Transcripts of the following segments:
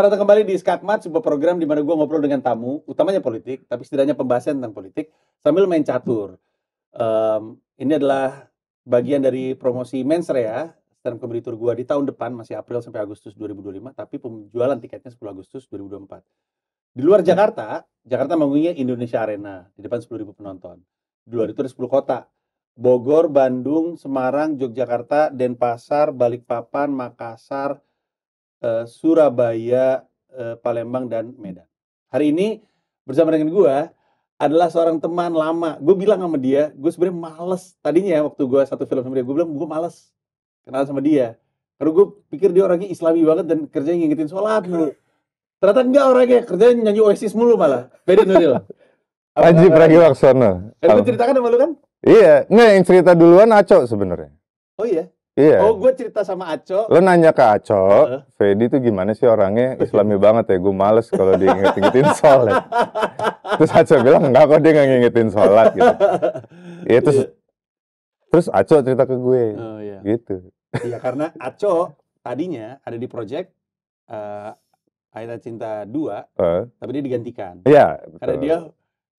Selamat datang kembali di Skatmat, sebuah program di mana gue ngobrol dengan tamu, utamanya politik, tapi setidaknya pembahasan tentang politik, sambil main catur. Um, ini adalah bagian dari promosi Mens Rea, ya, stand up comedy tour gue di tahun depan, masih April sampai Agustus 2025, tapi penjualan tiketnya 10 Agustus 2024. Di luar iya. Jakarta, Jakarta manggungnya Indonesia Arena, di depan 10.000 penonton. Di luar itu ada 10 kota, Bogor, Bandung, Semarang, Yogyakarta, Denpasar, Balikpapan, Makassar, Eh, Surabaya, eh, Palembang dan Medan. Hari ini bersama dengan gue adalah seorang teman lama. Gue bilang sama dia, gue sebenarnya males. Tadinya ya, waktu gue satu film sama dia, gue bilang gue males kenal sama dia. Karena gue pikir dia orangnya islami banget dan kerjanya ngingetin sholat mulu. Ternyata enggak orangnya, kerjanya nyanyi Oasis mulu malah. Beda Nuril. Panji Pragiwaksono. Kan gue ceritakan sama lu kan? Iya, nggak yang cerita duluan Aco sebenarnya. Oh iya? Iya. Oh, gue cerita sama Aco. Lo nanya ke Aco, uh. Fedi tuh gimana sih orangnya Islami banget ya? Gue males kalau diinget-ingetin sholat. terus Aco bilang enggak kok dia nggak ngingetin sholat gitu. Iya terus yeah. terus Aco cerita ke gue. Oh, iya. Gitu. Iya karena Aco tadinya ada di project uh, eh, Aida Cinta 2, uh. tapi dia digantikan. Iya. Karena dia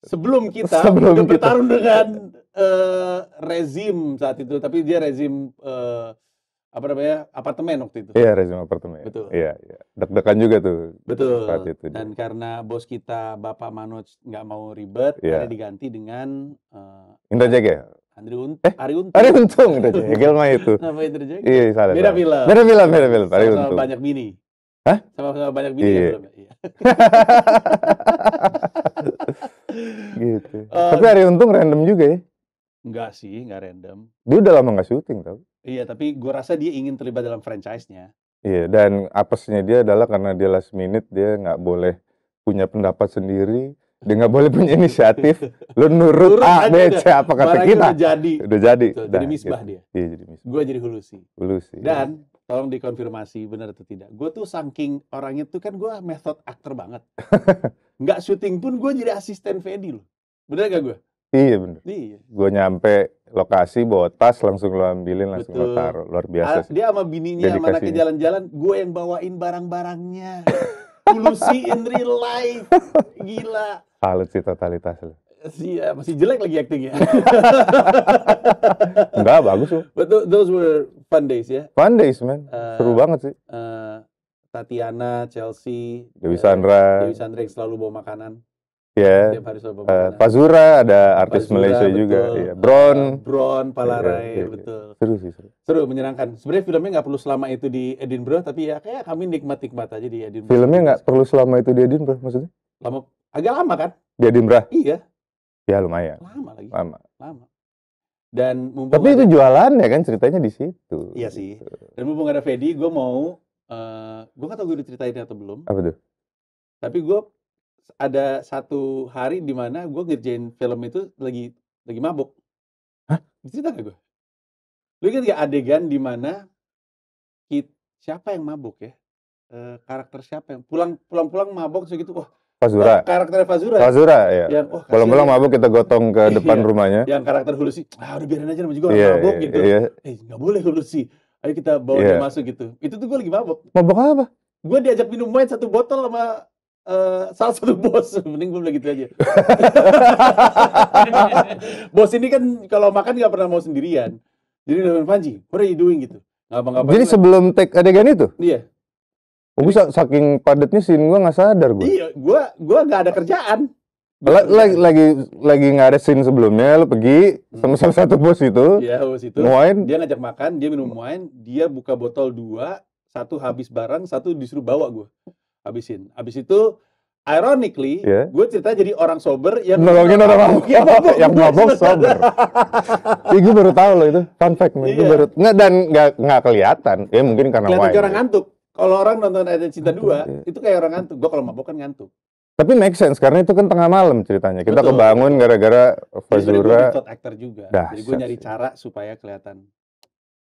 sebelum kita sebelum kita bertarung dengan uh, rezim saat itu tapi dia rezim uh, apa namanya apartemen waktu itu iya rezim apartemen betul iya iya deg-degan juga tuh betul saat itu dan karena bos kita bapak Manoj nggak mau ribet yeah. akhirnya diganti dengan uh, Indra Jaya Andri Un eh? Ari Untung Ari Untung Indra Jegel itu kenapa Indra Jegel iya salah beda film beda film beda film Ari Untung banyak bini Hah? Sama-sama banyak bini iya. ya Iya. gitu. Uh, tapi hari Untung random juga ya? Enggak sih, enggak random. Dia udah lama nggak syuting tau. Iya, tapi gue rasa dia ingin terlibat dalam franchise-nya. Iya, dan apesnya dia adalah karena dia last minute, dia nggak boleh punya pendapat sendiri, dia nggak boleh punya inisiatif. Lu nurut, A, B, C, apa kata kita. Udah jadi. Udah jadi. Tuh, jadi misbah gitu. dia. Iya, jadi misbah. Gue jadi hulusi. Hulusi. Iya. Dan ya. tolong dikonfirmasi benar atau tidak. Gue tuh saking orangnya tuh kan gue method actor banget. nggak syuting pun gue jadi asisten Fedi loh. Bener gak gue? Iya bener. Iya. Gue nyampe lokasi bawa tas langsung lo ambilin langsung Betul. lo taruh luar biasa. Sih. Dia sama bininya sama anaknya jalan-jalan, gue yang bawain barang-barangnya. Lucy in real life, gila. Salut sih totalitas lo. Iya, masih jelek lagi acting ya. Enggak, bagus tuh. But those were fun days ya. Fun days man, uh, seru banget sih. Uh, Tatiana, Chelsea, Dewi eh, Sandra, Dewi Sandra yang selalu bawa makanan. Ya. Yeah. Tiap Uh, eh, Pazura ada artis Pazura, Malaysia betul. juga. Iya, yeah. Bron. Bron, Palarai, yeah, yeah, yeah. betul. Seru sih seru. Seru menyenangkan. Sebenarnya filmnya nggak perlu selama itu di Edinburgh, tapi ya kayak kami nikmat nikmat aja di Edinburgh. Filmnya gitu nggak perlu selama itu di Edinburgh, maksudnya? Lama, agak lama kan? Di Edinburgh. Iya. Ya lumayan. Lama lagi. Lama. Lama. Dan mumpung tapi itu jualan ya kan ceritanya di situ. Iya sih. Gitu. Dan mumpung ada Fedi, gue mau Eh, gue gak tau gue udah ceritain atau belum. Apa tuh? Tapi gue ada satu hari di mana gue ngerjain film itu lagi lagi mabuk. Hah? Cerita gak gue? Lu inget gak adegan di mana siapa yang mabuk ya? Uh, karakter siapa yang pulang pulang pulang mabuk segitu? wah Fazura. Karakternya Fazura. Fazura ya. Yang oh, pulang-pulang mabuk kita gotong ke iya, depan rumahnya. Yang karakter Hulusi, ah udah biarin aja namanya juga yeah, mabuk yeah, gitu. Iya. Eh, nggak boleh Hulusi. Ayo kita bawa yeah. dia masuk gitu. Itu tuh gue lagi mabok. Mabok apa? Gue diajak minum main satu botol sama Uh, salah satu bos mending gue bilang gitu aja bos ini kan kalau makan nggak pernah mau sendirian jadi udah Panji what are you doing gitu ngapa jadi sebelum take adegan itu iya oh, gue saking padatnya sih gue gak sadar gue iya gue gue nggak ada kerjaan lagi lagi lagi nggak ada scene sebelumnya lu pergi sama salah satu bos itu iya bos itu wine dia ngajak makan dia minum wine dia buka botol dua satu habis barang satu disuruh bawa gue habisin habis itu ironically yeah. gue cerita jadi orang sober yang nolongin orang mabuk yang mabuk, yang mabuk sober ya, gue baru tahu loh itu fun fact yeah. gue iya. baru nggak dan nggak nggak kelihatan ya mungkin karena kelihatan wine, orang ngantuk kalau orang nonton ada cinta dua iya. itu kayak orang ngantuk gue kalau mabok kan ngantuk tapi make sense karena itu kan tengah malam ceritanya. Kita Betul. kebangun gara-gara Fazura. Gue actor juga. Dah, Jadi gue nyari cara supaya kelihatan.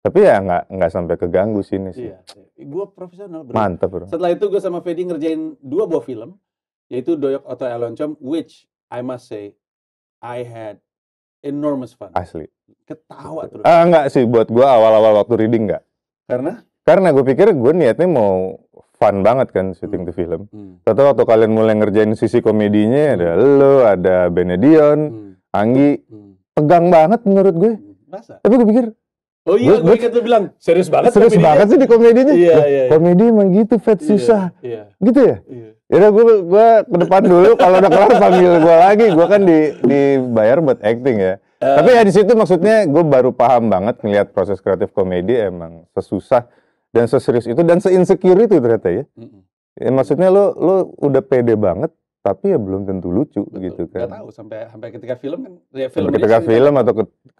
Tapi ya nggak nggak sampai keganggu sini sih. Iya. iya. Gue profesional bro. Mantap bro. Setelah itu gue sama Fedi ngerjain dua buah film, yaitu Doyok Oto Eloncom, which I must say I had enormous fun. Asli. Ketawa terus. Ah nggak sih buat gue awal-awal waktu reading nggak. Karena? Karena gue pikir gue niatnya mau fun banget kan syuting hmm. tuh film. Hmm. waktu kalian mulai ngerjain sisi komedinya ada hmm. lo, ada Benedion, hmm. Anggi, hmm. tegang banget menurut gue. Hmm. Masa? Tapi gue pikir Oh iya, gue, gue, bilang serius banget. Serius komedinya. banget sih di komedinya. Iya, iya, iya, Komedi emang gitu, fat iya, susah. Iya. Gitu ya. Iya. Ya gue gue ke depan dulu, kalau udah kelar panggil gue lagi. Gue kan di dibayar buat acting ya. Uh, Tapi ya di situ maksudnya gue baru paham banget ngelihat proses kreatif komedi emang sesusah dan seserius itu dan seinsecure itu ternyata ya. Mm-hmm. ya maksudnya lo lo udah pede banget tapi ya belum tentu lucu Betul. gitu kan. Gak tahu sampai sampai ketika film kan ya film ketika film kan. atau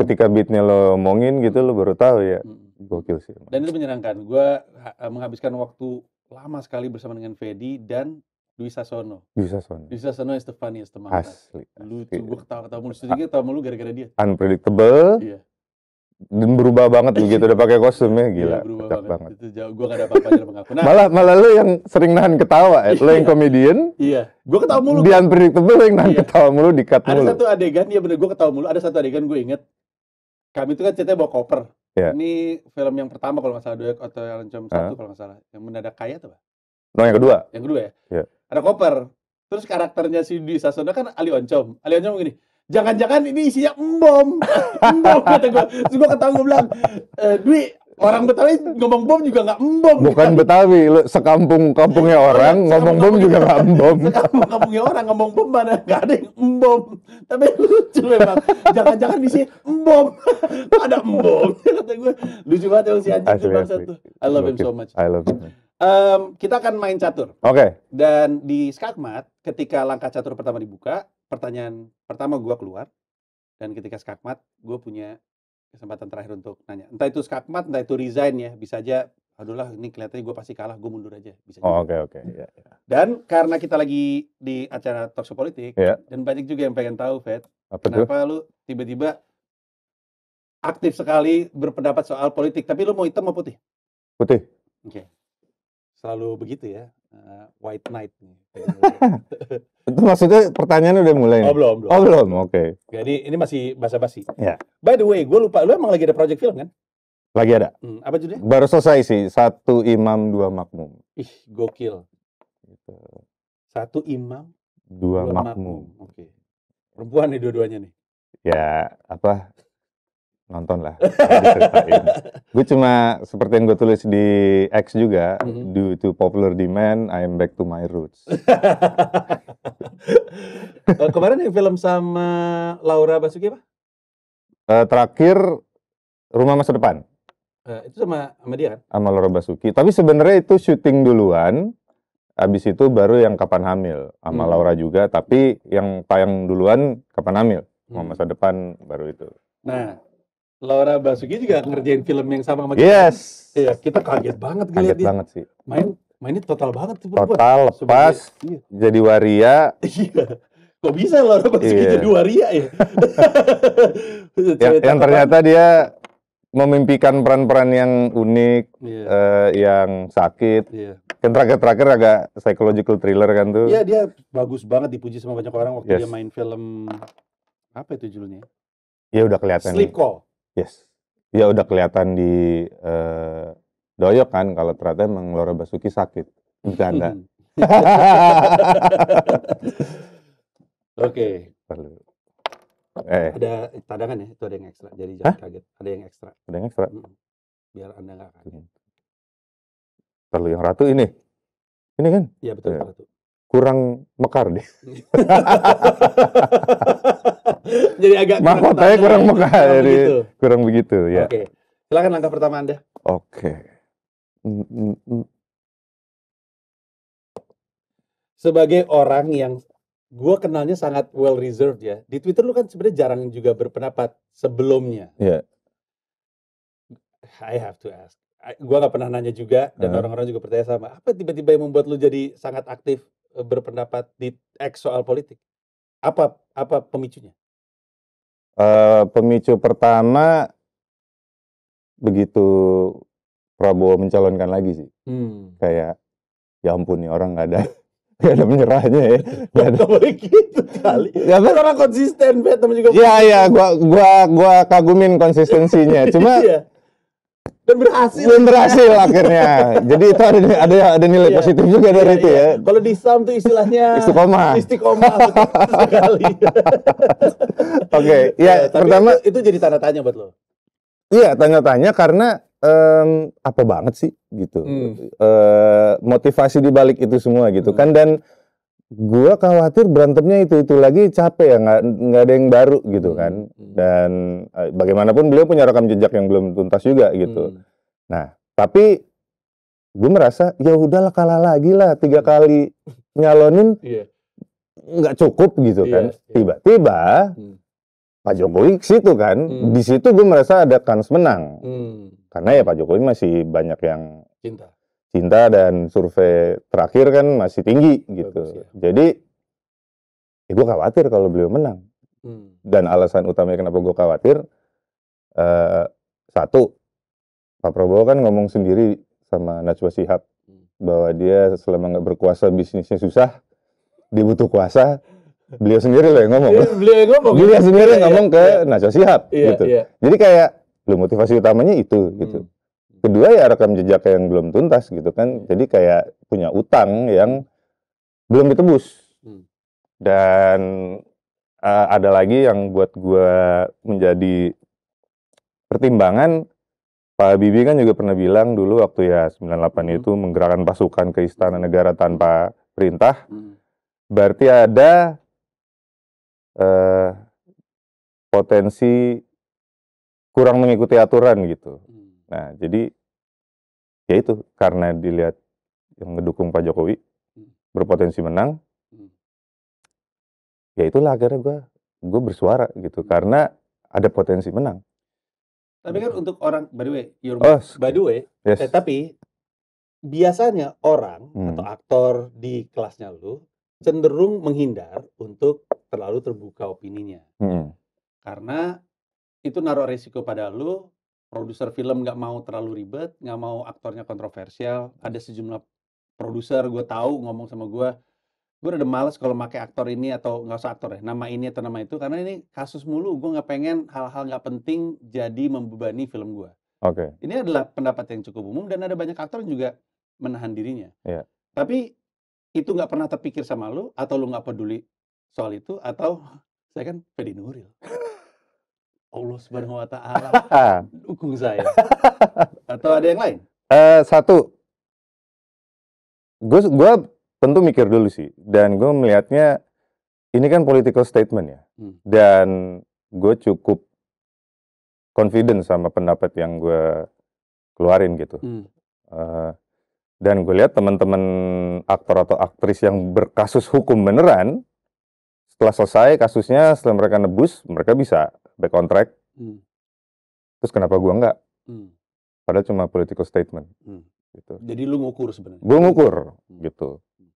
ketika beatnya lo omongin gitu lo baru tahu ya. Mm-hmm. Gokil sih. Dan itu menyenangkan. Gua eh, menghabiskan waktu lama sekali bersama dengan Fedi dan Dwi Sasono. Dwi Sasono. Dwi Sasono is the funniest teman. Asli. asli. Lucu, gue ketawa-ketawa mulu. Sedikit ketawa mulu gara-gara dia. Unpredictable. Iya dan berubah banget begitu udah pakai kostumnya iya, gila. ya, berubah banget. banget. Itu jauh. gue gak ada apa-apa Nah, malah malah lo yang sering nahan ketawa, ya. Eh, lo yang iya. komedian. Iya. Gue ketawa mulu. Dian unpredictable lo yang nahan iya. ketawa mulu di cut ada mulu. satu adegan ya bener gue ketawa mulu, ada satu adegan gue inget. Kami itu kan ceritanya bawa koper. Yeah. Ini film yang pertama kalau nggak salah duet atau yang jam satu uh. kalau nggak salah. Yang mendadak kaya tuh, Pak. No, oh, yang kedua. Yang kedua ya. Yeah. Ada koper. Terus karakternya si Dwi Sasona kan Ali Oncom. Ali Oncom gini, jangan-jangan ini isinya embom embom kata gue terus gue ketawa gue bilang e, Dwi orang Betawi ngomong bom juga nggak embom bukan gitu. Betawi lu sekampung kampungnya iya, orang ngomong bom juga nggak embom sekampung kampungnya orang ngomong bom mana nggak ada yang embom tapi lucu memang jangan-jangan di sini embom ada embom kata gue lucu banget yang si anjing asli, itu satu I love him so much I love him um, kita akan main catur oke okay. dan di skakmat ketika langkah catur pertama dibuka pertanyaan pertama gue keluar dan ketika skakmat gue punya kesempatan terakhir untuk nanya entah itu skakmat entah itu resign ya bisa aja aduh lah ini kelihatannya gue pasti kalah gue mundur aja bisa oh, oke oh, oke okay, okay. yeah, yeah. dan karena kita lagi di acara talkshow politik yeah. dan banyak juga yang pengen tahu Fed Apa kenapa itu? lu tiba-tiba aktif sekali berpendapat soal politik tapi lu mau hitam mau putih putih oke okay. selalu begitu ya Eh, white Knight nih. itu maksudnya pertanyaan udah mulai. Oh belum, belum. Oh belum, oke. Okay. Jadi ini masih basa-basi. Ya. Yeah. By the way, gue lupa, lu emang lagi ada project film kan? Lagi ada. Hmm, apa judulnya? Baru selesai sih, satu imam dua makmum. Ih, gokil. Gitu. Satu imam dua, dua makmum. makmum. Oke. Okay. Perempuan nih dua-duanya nih. Ya, apa? nonton lah gue cuma seperti yang gue tulis di X juga mm-hmm. due to popular demand I am back to my roots uh, kemarin yang film sama Laura Basuki apa uh, terakhir Rumah Masa Depan uh, itu sama sama dia kan sama Laura Basuki tapi sebenarnya itu syuting duluan Abis itu baru yang kapan hamil sama hmm. Laura juga, tapi yang tayang duluan kapan hamil, hmm. masa depan baru itu. Nah, Laura Basuki juga ngerjain film yang sama sama kita. Yes. Iya, kita kaget banget kaget dia. banget sih. Main mainnya total banget tuh Total buat. lepas Sebagai, iya. jadi waria. Iya. Kok bisa Laura Basuki iya. jadi waria ya? yang, yang ternyata dia memimpikan peran-peran yang unik, yeah. Iya. uh, yang sakit. Yeah. Yang terakhir-terakhir agak psychological thriller kan tuh. Iya, dia bagus banget dipuji sama banyak orang waktu yes. dia main film apa itu judulnya? Ya udah kelihatan. Sleep Call. Yes. Ya udah kelihatan di uh, eh, doyok kan kalau ternyata emang Laura Basuki sakit. Bercanda. Hmm. Oke. Perlu. Eh. Ada cadangan ya, itu ada yang ekstra. Jadi jangan Hah? kaget. Ada yang ekstra. Ada yang ekstra. Hmm. Biar Anda nggak kaget. Perlu hmm. yang ratu ini. Ini kan? Iya betul, ya. ratu. Kurang mekar deh. jadi agak ya kurang muka ya. jadi begitu. kurang begitu ya oke okay. silakan langkah pertama anda oke okay. Mm, mm, mm. sebagai orang yang gue kenalnya sangat well reserved ya di twitter lu kan sebenarnya jarang juga berpendapat sebelumnya yeah. I have to ask gue nggak pernah nanya juga dan orang-orang uh. juga percaya sama apa tiba-tiba yang membuat lu jadi sangat aktif e, berpendapat di X soal politik apa apa pemicunya? Uh, pemicu pertama begitu Prabowo mencalonkan lagi sih. Hmm. Kayak ya ampun nih orang nggak ada nggak ada menyerahnya ya. Gak ada begitu kali. Ya orang konsisten, Bet, juga. Iya, iya, gua gua gua kagumin konsistensinya. Cuma iya dan berhasil. Dan berhasil akhirnya. Jadi itu ada ada ada nilai iya, positif juga dari iya, itu iya. ya. Kalau di Islam tuh istilahnya istiqomah. Istiqomah sekali. Oke, okay. ya, ya pertama itu, itu jadi tanda tanya buat lo. Iya, tanya tanya karena um, apa banget sih gitu. Hmm. Uh, motivasi di balik itu semua gitu kan. hmm. kan dan gue khawatir berantemnya itu itu lagi capek ya nggak nggak ada yang baru gitu hmm, kan hmm. dan eh, bagaimanapun beliau punya rekam jejak yang belum tuntas juga gitu hmm. nah tapi gue merasa ya udahlah kalah lagi lah tiga hmm. kali nyalonin yeah. cukup gitu iya, kan tiba tiba-tiba hmm. Pak Jokowi situ kan hmm. di situ gue merasa ada kans menang hmm. karena ya Pak Jokowi masih banyak yang cinta Cinta dan survei terakhir kan masih tinggi gitu. Bagus, ya. Jadi ya gue khawatir kalau beliau menang. Hmm. Dan alasan utamanya kenapa gue khawatir uh, satu Pak Prabowo kan ngomong sendiri sama Najwa Sihab hmm. bahwa dia selama nggak berkuasa bisnisnya susah, dibutuh kuasa. Beliau sendiri loh yang ngomong. Iya, beliau, yang ngomong. Beliau sendiri yang iya, ngomong ke iya. Najwa Sihab iya, gitu. Iya. Jadi kayak lu motivasi utamanya itu gitu. Hmm kedua ya rekam jejak yang belum tuntas gitu kan jadi kayak punya utang yang belum ditebus hmm. dan uh, ada lagi yang buat gue menjadi pertimbangan Pak Bibi kan juga pernah bilang dulu waktu ya 98 hmm. itu menggerakkan pasukan ke istana negara tanpa perintah. Hmm. Berarti ada uh, potensi kurang mengikuti aturan gitu. Nah, jadi ya itu karena dilihat yang mendukung Pak Jokowi hmm. berpotensi menang, hmm. ya itulah akhirnya gue gue bersuara gitu hmm. karena ada potensi menang. Tapi kan untuk orang by the way, your, oh, by the way, yes. eh, tapi biasanya orang hmm. atau aktor di kelasnya lu cenderung menghindar untuk terlalu terbuka opininya. Hmm. Karena itu naruh resiko pada lu produser film nggak mau terlalu ribet, nggak mau aktornya kontroversial. Ada sejumlah produser gue tahu ngomong sama gue, gue udah males kalau pakai aktor ini atau nggak usah aktor ya, nama ini atau nama itu, karena ini kasus mulu, gue nggak pengen hal-hal nggak penting jadi membebani film gue. Oke. Okay. Ini adalah pendapat yang cukup umum dan ada banyak aktor yang juga menahan dirinya. Yeah. Tapi itu nggak pernah terpikir sama lu atau lu nggak peduli soal itu atau saya kan Fedi Nuril. Allah Subhanahu wa taala dukung saya. Atau ada yang lain? Uh, satu. Gue gue tentu mikir dulu sih dan gue melihatnya ini kan political statement ya. Hmm. Dan gue cukup confident sama pendapat yang gue keluarin gitu. Hmm. Uh, dan gue lihat teman-teman aktor atau aktris yang berkasus hukum beneran setelah selesai kasusnya setelah mereka nebus mereka bisa back on track hmm. terus kenapa gua enggak? hmm. padahal cuma political statement hmm. gitu jadi lu ngukur sebenarnya Gua ngukur hmm. gitu hmm.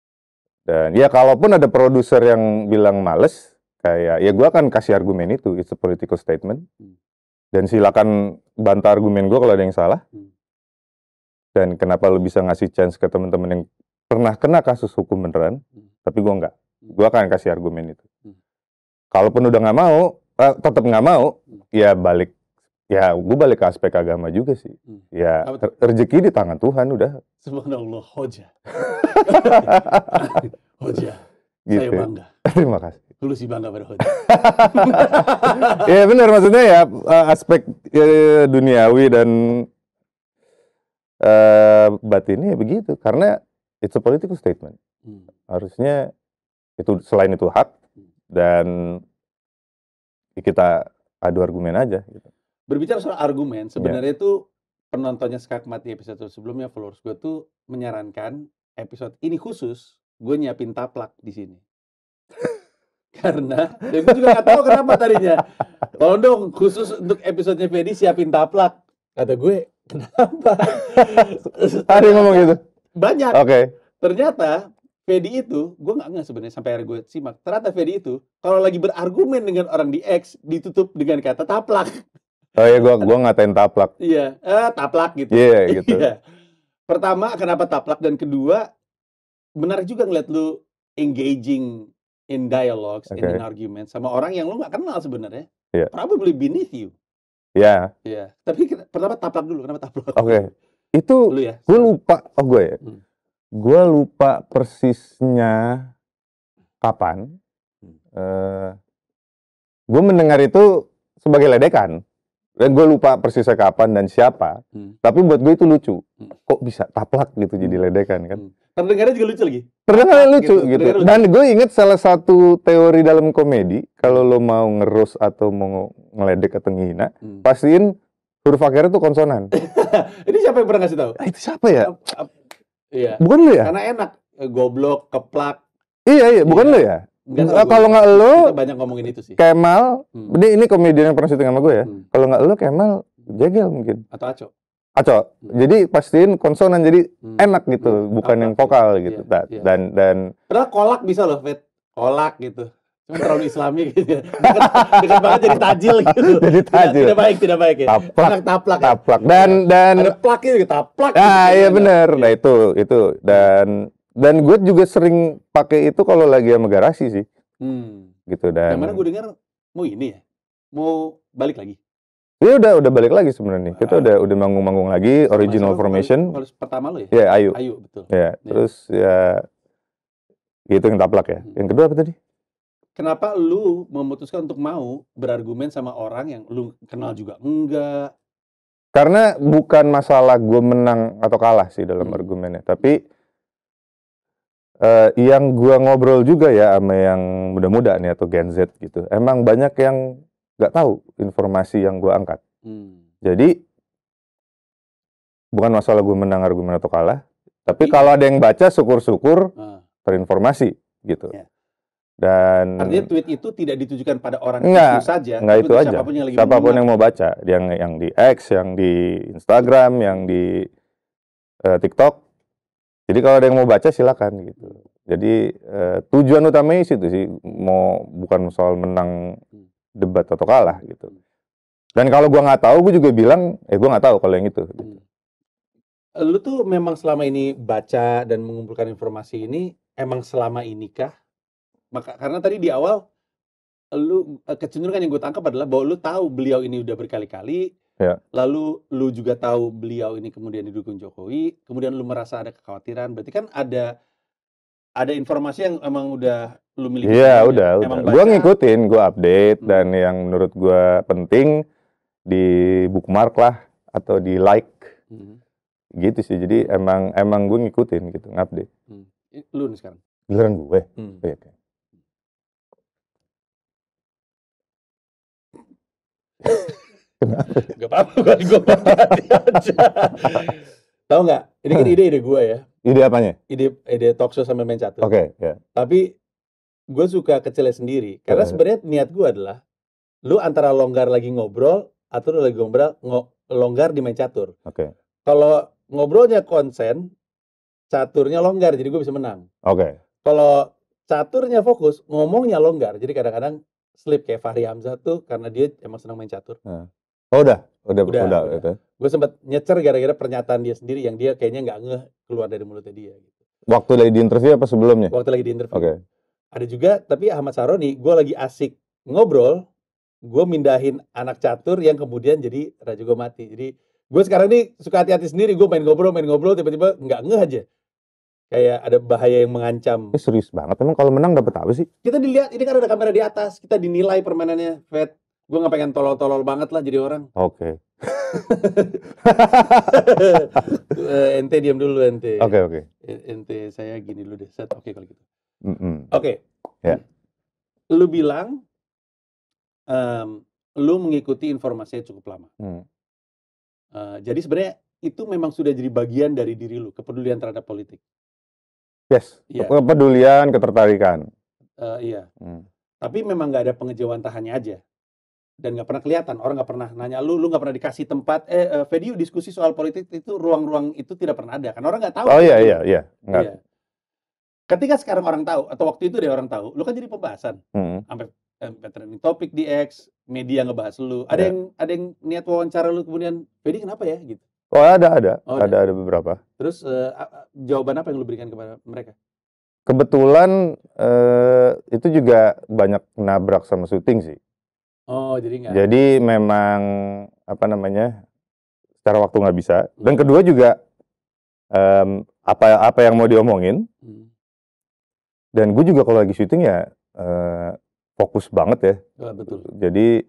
dan ya kalaupun ada produser yang bilang males kayak ya gua akan kasih argumen itu it's a political statement hmm. dan silakan bantah argumen gua kalau ada yang salah hmm. dan kenapa lu bisa ngasih chance ke teman-teman yang pernah kena kasus hukum beneran hmm. tapi gua enggak. Hmm. Gua akan kasih argumen itu hmm. kalaupun udah nggak mau Ah, tetap nggak mau hmm. ya balik ya gue balik ke aspek agama juga sih hmm. ya rezeki di tangan Tuhan udah subhanallah hoja hoja gitu. saya bangga terima kasih lu sih bangga pada hoja ya benar maksudnya ya eh, aspek ya, duniawi dan uh, batinnya ya begitu karena itu a political statement hmm. harusnya itu selain itu hak dan Ya kita adu argumen aja gitu. Berbicara soal argumen, iya. sebenarnya yeah. tuh penontonnya skakmat di episode sebelumnya followers gue tuh menyarankan episode ini khusus gue nyiapin taplak di sini. Karena dan gue juga gak tahu kenapa tadinya. Tolong dong khusus untuk episodenya Fedi siapin taplak. Kata gue, kenapa? Tadi ngomong gitu. Banyak. Oke. Okay. Ternyata Fedi itu, gue nggak nggak sebenarnya sampai akhirnya gue simak. Ternyata Fedi itu kalau lagi berargumen dengan orang di X ditutup dengan kata taplak. Oh iya, gue gua ngatain taplak. Iya, eh, taplak gitu. Iya yeah, gitu. Iya. Pertama, kenapa taplak dan kedua, benar juga ngeliat lu engaging in dialogues, okay. in an argument sama orang yang lu nggak kenal sebenarnya. Yeah. Probably beneath you. Iya. Yeah. Iya. Yeah. Tapi pertama taplak dulu, kenapa taplak? Oke. Okay. Itu lu ya. Gue lupa. Oh gue ya. Hmm gue lupa persisnya kapan. Uh, hmm. eh, gue mendengar itu sebagai ledekan. Dan gue lupa persisnya kapan dan siapa. Hmm. Tapi buat gue itu lucu. Hmm. Kok bisa taplak gitu jadi hmm. ledekan kan? Hmm. Terdengarnya juga lucu lagi. Terdengarnya lucu gitu. gitu. Lucu. Dan gue inget salah satu teori dalam komedi, kalau lo mau ngerus atau mau ngeledek atau ngehina, hmm. pastiin huruf akhirnya tuh konsonan. Ini siapa yang pernah ngasih tau? Ah, itu siapa ya? Iya. Bukan lu ya? Karena enak. Eh, goblok, keplak. Iya, iya, bukan iya. lu ya? Enggak, kalau nggak lu banyak ngomongin itu sih. Kemal, hmm. ini ini komedian yang pernah syuting sama gue ya. Hmm. Kalau nggak lu Kemal jegel mungkin. Atau Aco. Aco. Hmm. Jadi pastiin konsonan jadi hmm. enak gitu, hmm. bukan Apa, yang vokal gitu. Iya, iya. Dan dan Padahal kolak bisa loh, Fit. Kolak gitu. Cuma kan terlalu islami gitu. Ya. Dekat, banget jadi tajil gitu. Jadi tajil. Tidak, baik, tidak baik ya. Taplak. Anak taplak. Ya. Taplak. Dan dan ada plak gitu, taplak. Gitu. Ah, gitu, iya bener. Iya. Nah, itu itu dan dan gue juga sering pakai itu kalau lagi sama garasi sih. Hmm. Gitu dan. Yang mana gue dengar mau ini ya. Mau balik lagi. Iya udah udah balik lagi sebenarnya. Kita ah. udah udah manggung-manggung lagi original formation. Kalau pertama lo ya? Iya, yeah, Ayu. Ayu betul. Iya, iya. terus ya itu yang taplak ya. Hmm. Yang kedua apa tadi? kenapa lu memutuskan untuk mau berargumen sama orang yang lu kenal juga enggak? Karena bukan masalah gue menang atau kalah sih dalam hmm. argumennya, tapi uh, yang gue ngobrol juga ya sama yang muda-muda nih atau Gen Z gitu, emang banyak yang nggak tahu informasi yang gue angkat. Hmm. Jadi bukan masalah gue menang argumen atau kalah, tapi kalau ada yang baca syukur-syukur hmm. terinformasi gitu. Yeah. Dan artinya tweet itu tidak ditujukan pada orang enggak, itu saja, enggak itu aja. Siapapun yang, lagi siapapun yang mau baca, yang yang di X, yang di Instagram, yang di uh, TikTok. Jadi kalau ada yang mau baca silakan gitu. Jadi uh, tujuan utamanya itu sih mau bukan soal menang hmm. debat atau kalah gitu. Hmm. Dan kalau gua nggak tahu, gua juga bilang, eh gua nggak tahu kalau yang itu. Gitu. Hmm. Lu tuh memang selama ini baca dan mengumpulkan informasi ini emang selama ini kah maka karena tadi di awal lu eh, kecenderungan yang gue tangkap adalah bahwa lu tahu beliau ini udah berkali-kali ya. lalu lu juga tahu beliau ini kemudian didukung Jokowi kemudian lu merasa ada kekhawatiran berarti kan ada ada informasi yang emang udah lu miliki iya udah, udah. gue ngikutin gue update hmm. dan yang menurut gue penting di bookmark lah atau di like hmm. gitu sih jadi emang emang gue ngikutin gitu ngupdate hmm. lu nih sekarang giliran gue hmm. oh, iya, Gak apa-apa, gue hati aja. tau gak? Ini kan hmm. ide-ide gue ya. Ide apanya? Ide ide talk show sama main catur. Oke, okay, ya. yeah. Tapi gue suka kecilnya sendiri. Karena sebenarnya niat gue adalah, lu antara longgar lagi ngobrol, atau lu lagi ngobrol, ng longgar di main catur. Oke. Okay. Kalau ngobrolnya konsen, caturnya longgar, jadi gue bisa menang. Oke. Okay. Kalau caturnya fokus, ngomongnya longgar. Jadi kadang-kadang slip kayak Fahri Hamzah tuh karena dia emang senang main catur. Hmm. Oh udah, udah, udah. udah, udah. udah. Gue sempat nyecer gara-gara pernyataan dia sendiri yang dia kayaknya nggak ngeh keluar dari mulutnya dia. Gitu. Waktu lagi di interview apa sebelumnya? Waktu lagi di interview. Oke. Okay. Ada juga, tapi Ahmad Saroni, gue lagi asik ngobrol, gue mindahin anak catur yang kemudian jadi Raja Gue Mati. Jadi gue sekarang nih suka hati-hati sendiri, gue main ngobrol, main ngobrol, tiba-tiba nggak ngeh aja kayak ada bahaya yang mengancam. Ini eh, serius banget emang kalau menang dapat apa sih? Kita dilihat ini kan ada kamera di atas, kita dinilai permainannya. Fed gue nggak pengen tolol-tolol banget lah jadi orang. Oke. Okay. Eh, ente diam dulu ente. Oke okay, oke. Okay. Ente saya gini dulu deh. Set. Oke okay, kalau gitu. Mm -hmm. Oke. Okay. Ya. Yeah. Lu bilang um, lu mengikuti informasi cukup lama. Mm. Uh, jadi sebenarnya itu memang sudah jadi bagian dari diri lu kepedulian terhadap politik. Yes. Yeah. Kepedulian, ketertarikan. Uh, iya. Mm. Tapi memang nggak ada pengejauhan tahannya aja dan nggak pernah kelihatan orang nggak pernah nanya lu lu nggak pernah dikasih tempat eh uh, video diskusi soal politik itu ruang-ruang itu tidak pernah ada kan orang nggak tahu oh iya iya iya. iya ketika sekarang orang tahu atau waktu itu deh orang tahu lu kan jadi pembahasan hmm. sampai eh, trending topik di X media ngebahas lu ada yeah. yang ada yang niat wawancara lu kemudian Fedi kenapa ya gitu oh ada ada oh, ada, ada ada beberapa terus uh, jawaban apa yang lu berikan kepada mereka kebetulan uh, itu juga banyak nabrak sama syuting sih Oh, jadi nggak. Jadi memang apa namanya? Secara waktu nggak bisa. Dan hmm. kedua juga um, apa apa yang mau diomongin. Hmm. Dan gue juga kalau lagi syuting ya uh, fokus banget ya. Oh, betul. Jadi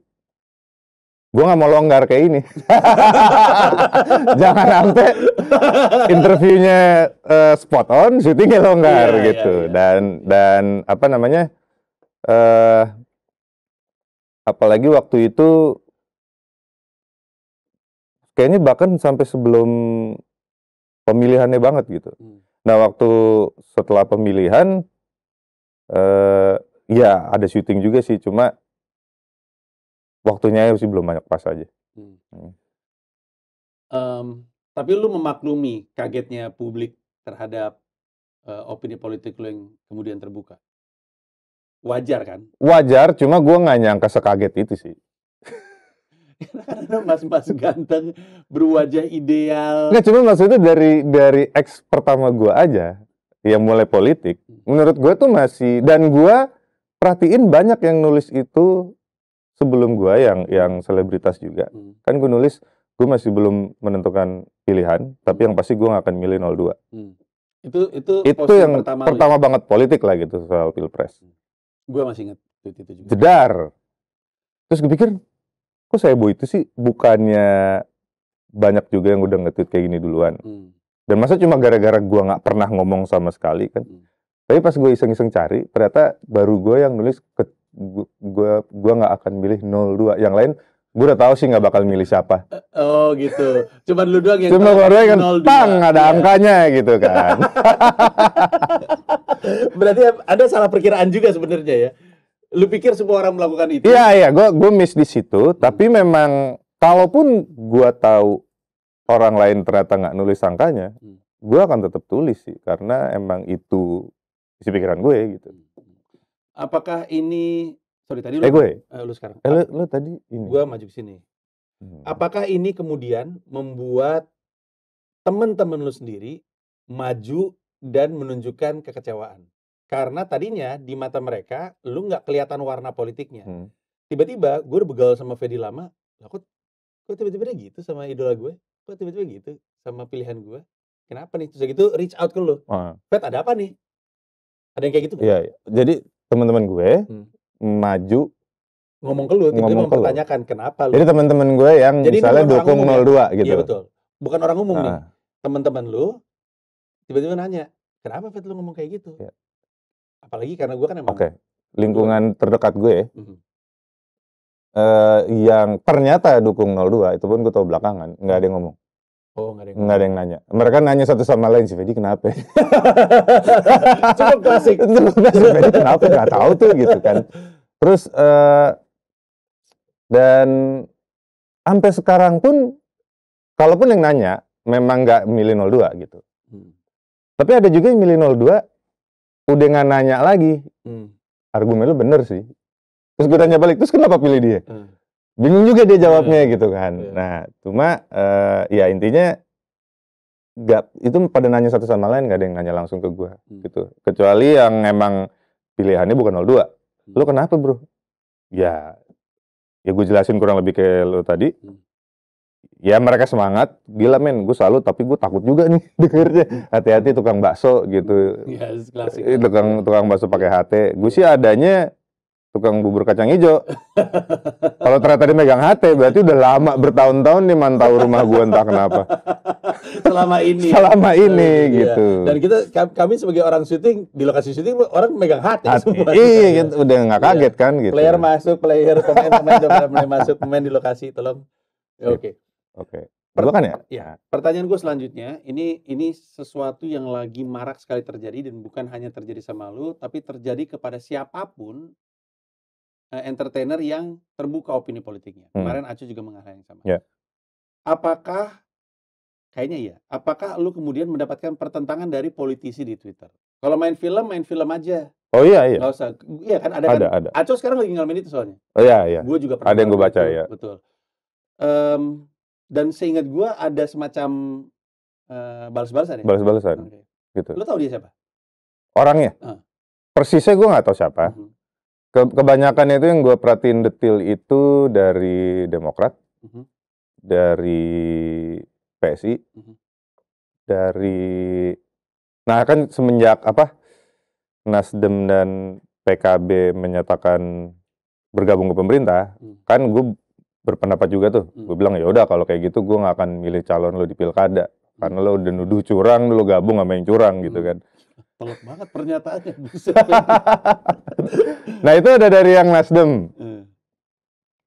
gue nggak mau longgar kayak ini. Jangan sampai interviewnya uh, spot on, syutingnya longgar yeah, iya, gitu. Yeah, yeah. Dan dan apa namanya? Uh, apalagi waktu itu kayaknya bahkan sampai sebelum pemilihannya banget gitu. Hmm. Nah waktu setelah pemilihan, uh, ya ada syuting juga sih, cuma waktunya sih belum banyak pas aja. Hmm. Hmm. Um, tapi lu memaklumi kagetnya publik terhadap uh, opini politik lu yang kemudian terbuka? wajar kan? Wajar, cuma gue nggak nyangka sekaget itu sih. Karena mas-mas ganteng berwajah ideal. Nggak, cuma maksudnya dari dari ex pertama gue aja yang mulai politik. Hmm. Menurut gue tuh masih dan gue perhatiin banyak yang nulis itu sebelum gue yang yang selebritas juga. Hmm. Kan gue nulis gue masih belum menentukan pilihan, tapi yang pasti gue nggak akan milih 02. Hmm. Itu itu itu yang pertama, ya? pertama banget politik lah gitu soal pilpres. Hmm. Gue masih inget tweet itu juga. Jedar. Terus gue pikir, kok saya bu itu sih bukannya banyak juga yang udah nge-tweet kayak gini duluan. Hmm. Dan masa cuma gara-gara gue nggak pernah ngomong sama sekali kan. Hmm. Tapi pas gue iseng-iseng cari, ternyata baru gue yang nulis ke gue gue nggak akan milih 02. Yang lain Gue udah tahu sih nggak bakal milih siapa. Eh, oh gitu. Cuman lu doang yang Cuma keluarga kan tang ada yeah. angkanya gitu kan. Berarti ada salah perkiraan juga sebenarnya ya. Lu pikir semua orang melakukan itu? Iya iya, gue gue miss di situ. Tapi memang kalaupun gue tahu orang lain ternyata nggak nulis angkanya, hmm. gue akan tetap tulis sih karena emang itu isi pikiran gue gitu. Hmm. Apakah ini Sorry tadi lu. Eh gue. uh, lu sekarang. Eh, lu, lu tadi ini. Gue maju ke sini. Hmm. Apakah ini kemudian membuat teman-teman lu sendiri maju dan menunjukkan kekecewaan? Karena tadinya di mata mereka lu nggak kelihatan warna politiknya. Hmm. Tiba-tiba gue begal sama Fedi lama, lah kok, tiba-tiba dia gitu sama idola gue? Kok tiba-tiba gitu sama pilihan gue? Kenapa nih? Terus gitu reach out ke lu. Hmm. Fed ada apa nih? Ada yang kayak gitu? Iya, iya, jadi teman-teman gue hmm maju ngomong ke lu, ngomong ke mempertanyakan lu. kenapa lu. Jadi teman-teman gue yang Jadi misalnya dukung 02 ya? Iya, gitu. Iya betul. Bukan orang umum nah. nih. Teman-teman lu tiba-tiba nanya, "Kenapa Fit lu ngomong kayak gitu?" Ya. Apalagi karena gue kan emang Okay. Lingkungan gue. terdekat gue Mm -hmm. Uh, yang ternyata dukung 02 itu pun gue tau belakangan nggak ada yang ngomong Oh, nggak ada, yang nanya. Mereka nanya satu sama lain, sih. Fedi kenapa? Cukup klasik. Cukup klasik. Fedi kenapa? Nggak tahu tuh gitu kan. Terus, uh, dan sampai sekarang pun, kalaupun yang nanya, memang nggak milih 02 gitu. Hmm. Tapi ada juga yang milih 02, udah nggak nanya lagi. Hmm. Argumen lu bener sih. Terus gue tanya balik, terus kenapa pilih dia? Hmm bingung juga dia iya. jawabnya yeah. gitu kan yeah. nah cuma uh, ya intinya gak, itu pada nanya satu sama lain gak ada yang nanya langsung ke gue hmm. gitu kecuali yang emang pilihannya bukan 02 hmm. lo kenapa bro ya ya gue jelasin kurang lebih kayak lo tadi hmm. ya mereka semangat gila men gue selalu tapi gue takut juga nih dengernya hati-hati tukang bakso gitu yes, iya, klasik. Eh, tukang tukang bakso pakai hati gue sih adanya tukang bubur kacang hijau. Kalau ternyata dia megang HT, berarti udah lama bertahun-tahun nih mantau rumah gua entah kenapa. Selama ini. Selama ini iya. gitu. Dan kita kami sebagai orang syuting di lokasi syuting orang megang HT, HT. semua. Iya, gitu. udah nggak iya. kaget iya. kan gitu. Player masuk, player pemain pemain, juga masuk, pemain di lokasi tolong. Oke. Oke. Kan ya? Pertanyaan ya? ya? Pertanyaan gue selanjutnya, ini ini sesuatu yang lagi marak sekali terjadi dan bukan hanya terjadi sama lu, tapi terjadi kepada siapapun uh, entertainer yang terbuka opini politiknya. Hmm. Kemarin Acu juga mengarah yang sama. Yeah. Apakah kayaknya iya. Apakah lu kemudian mendapatkan pertentangan dari politisi di Twitter? Kalau main film, main film aja. Oh iya iya. Gak usah. Iya kan ada, ada kan. Ada. Aco sekarang lagi ngalamin itu soalnya. Oh iya iya. Gue juga pernah. Ada yang gue baca itu, ya. Betul. Um, dan seingat gue ada semacam uh, balas-balasan ya. Balas-balasan. Okay. Gitu. Lo tau dia siapa? Orangnya. Uh. Persisnya gue nggak tau siapa. Uh mhm. -huh kebanyakan itu yang gue perhatiin detail itu dari Demokrat, mm -hmm. dari PSI, mm -hmm. dari nah kan semenjak apa Nasdem dan PKB menyatakan bergabung ke pemerintah, mm. kan gue berpendapat juga tuh, mm. gue bilang ya udah kalau kayak gitu gue nggak akan milih calon lo di pilkada, karena hmm. lo udah nuduh curang, lo gabung sama yang curang gitu hmm. kan. Pelok banget pernyataannya. Gitu. nah itu ada dari yang Nasdem. Hmm.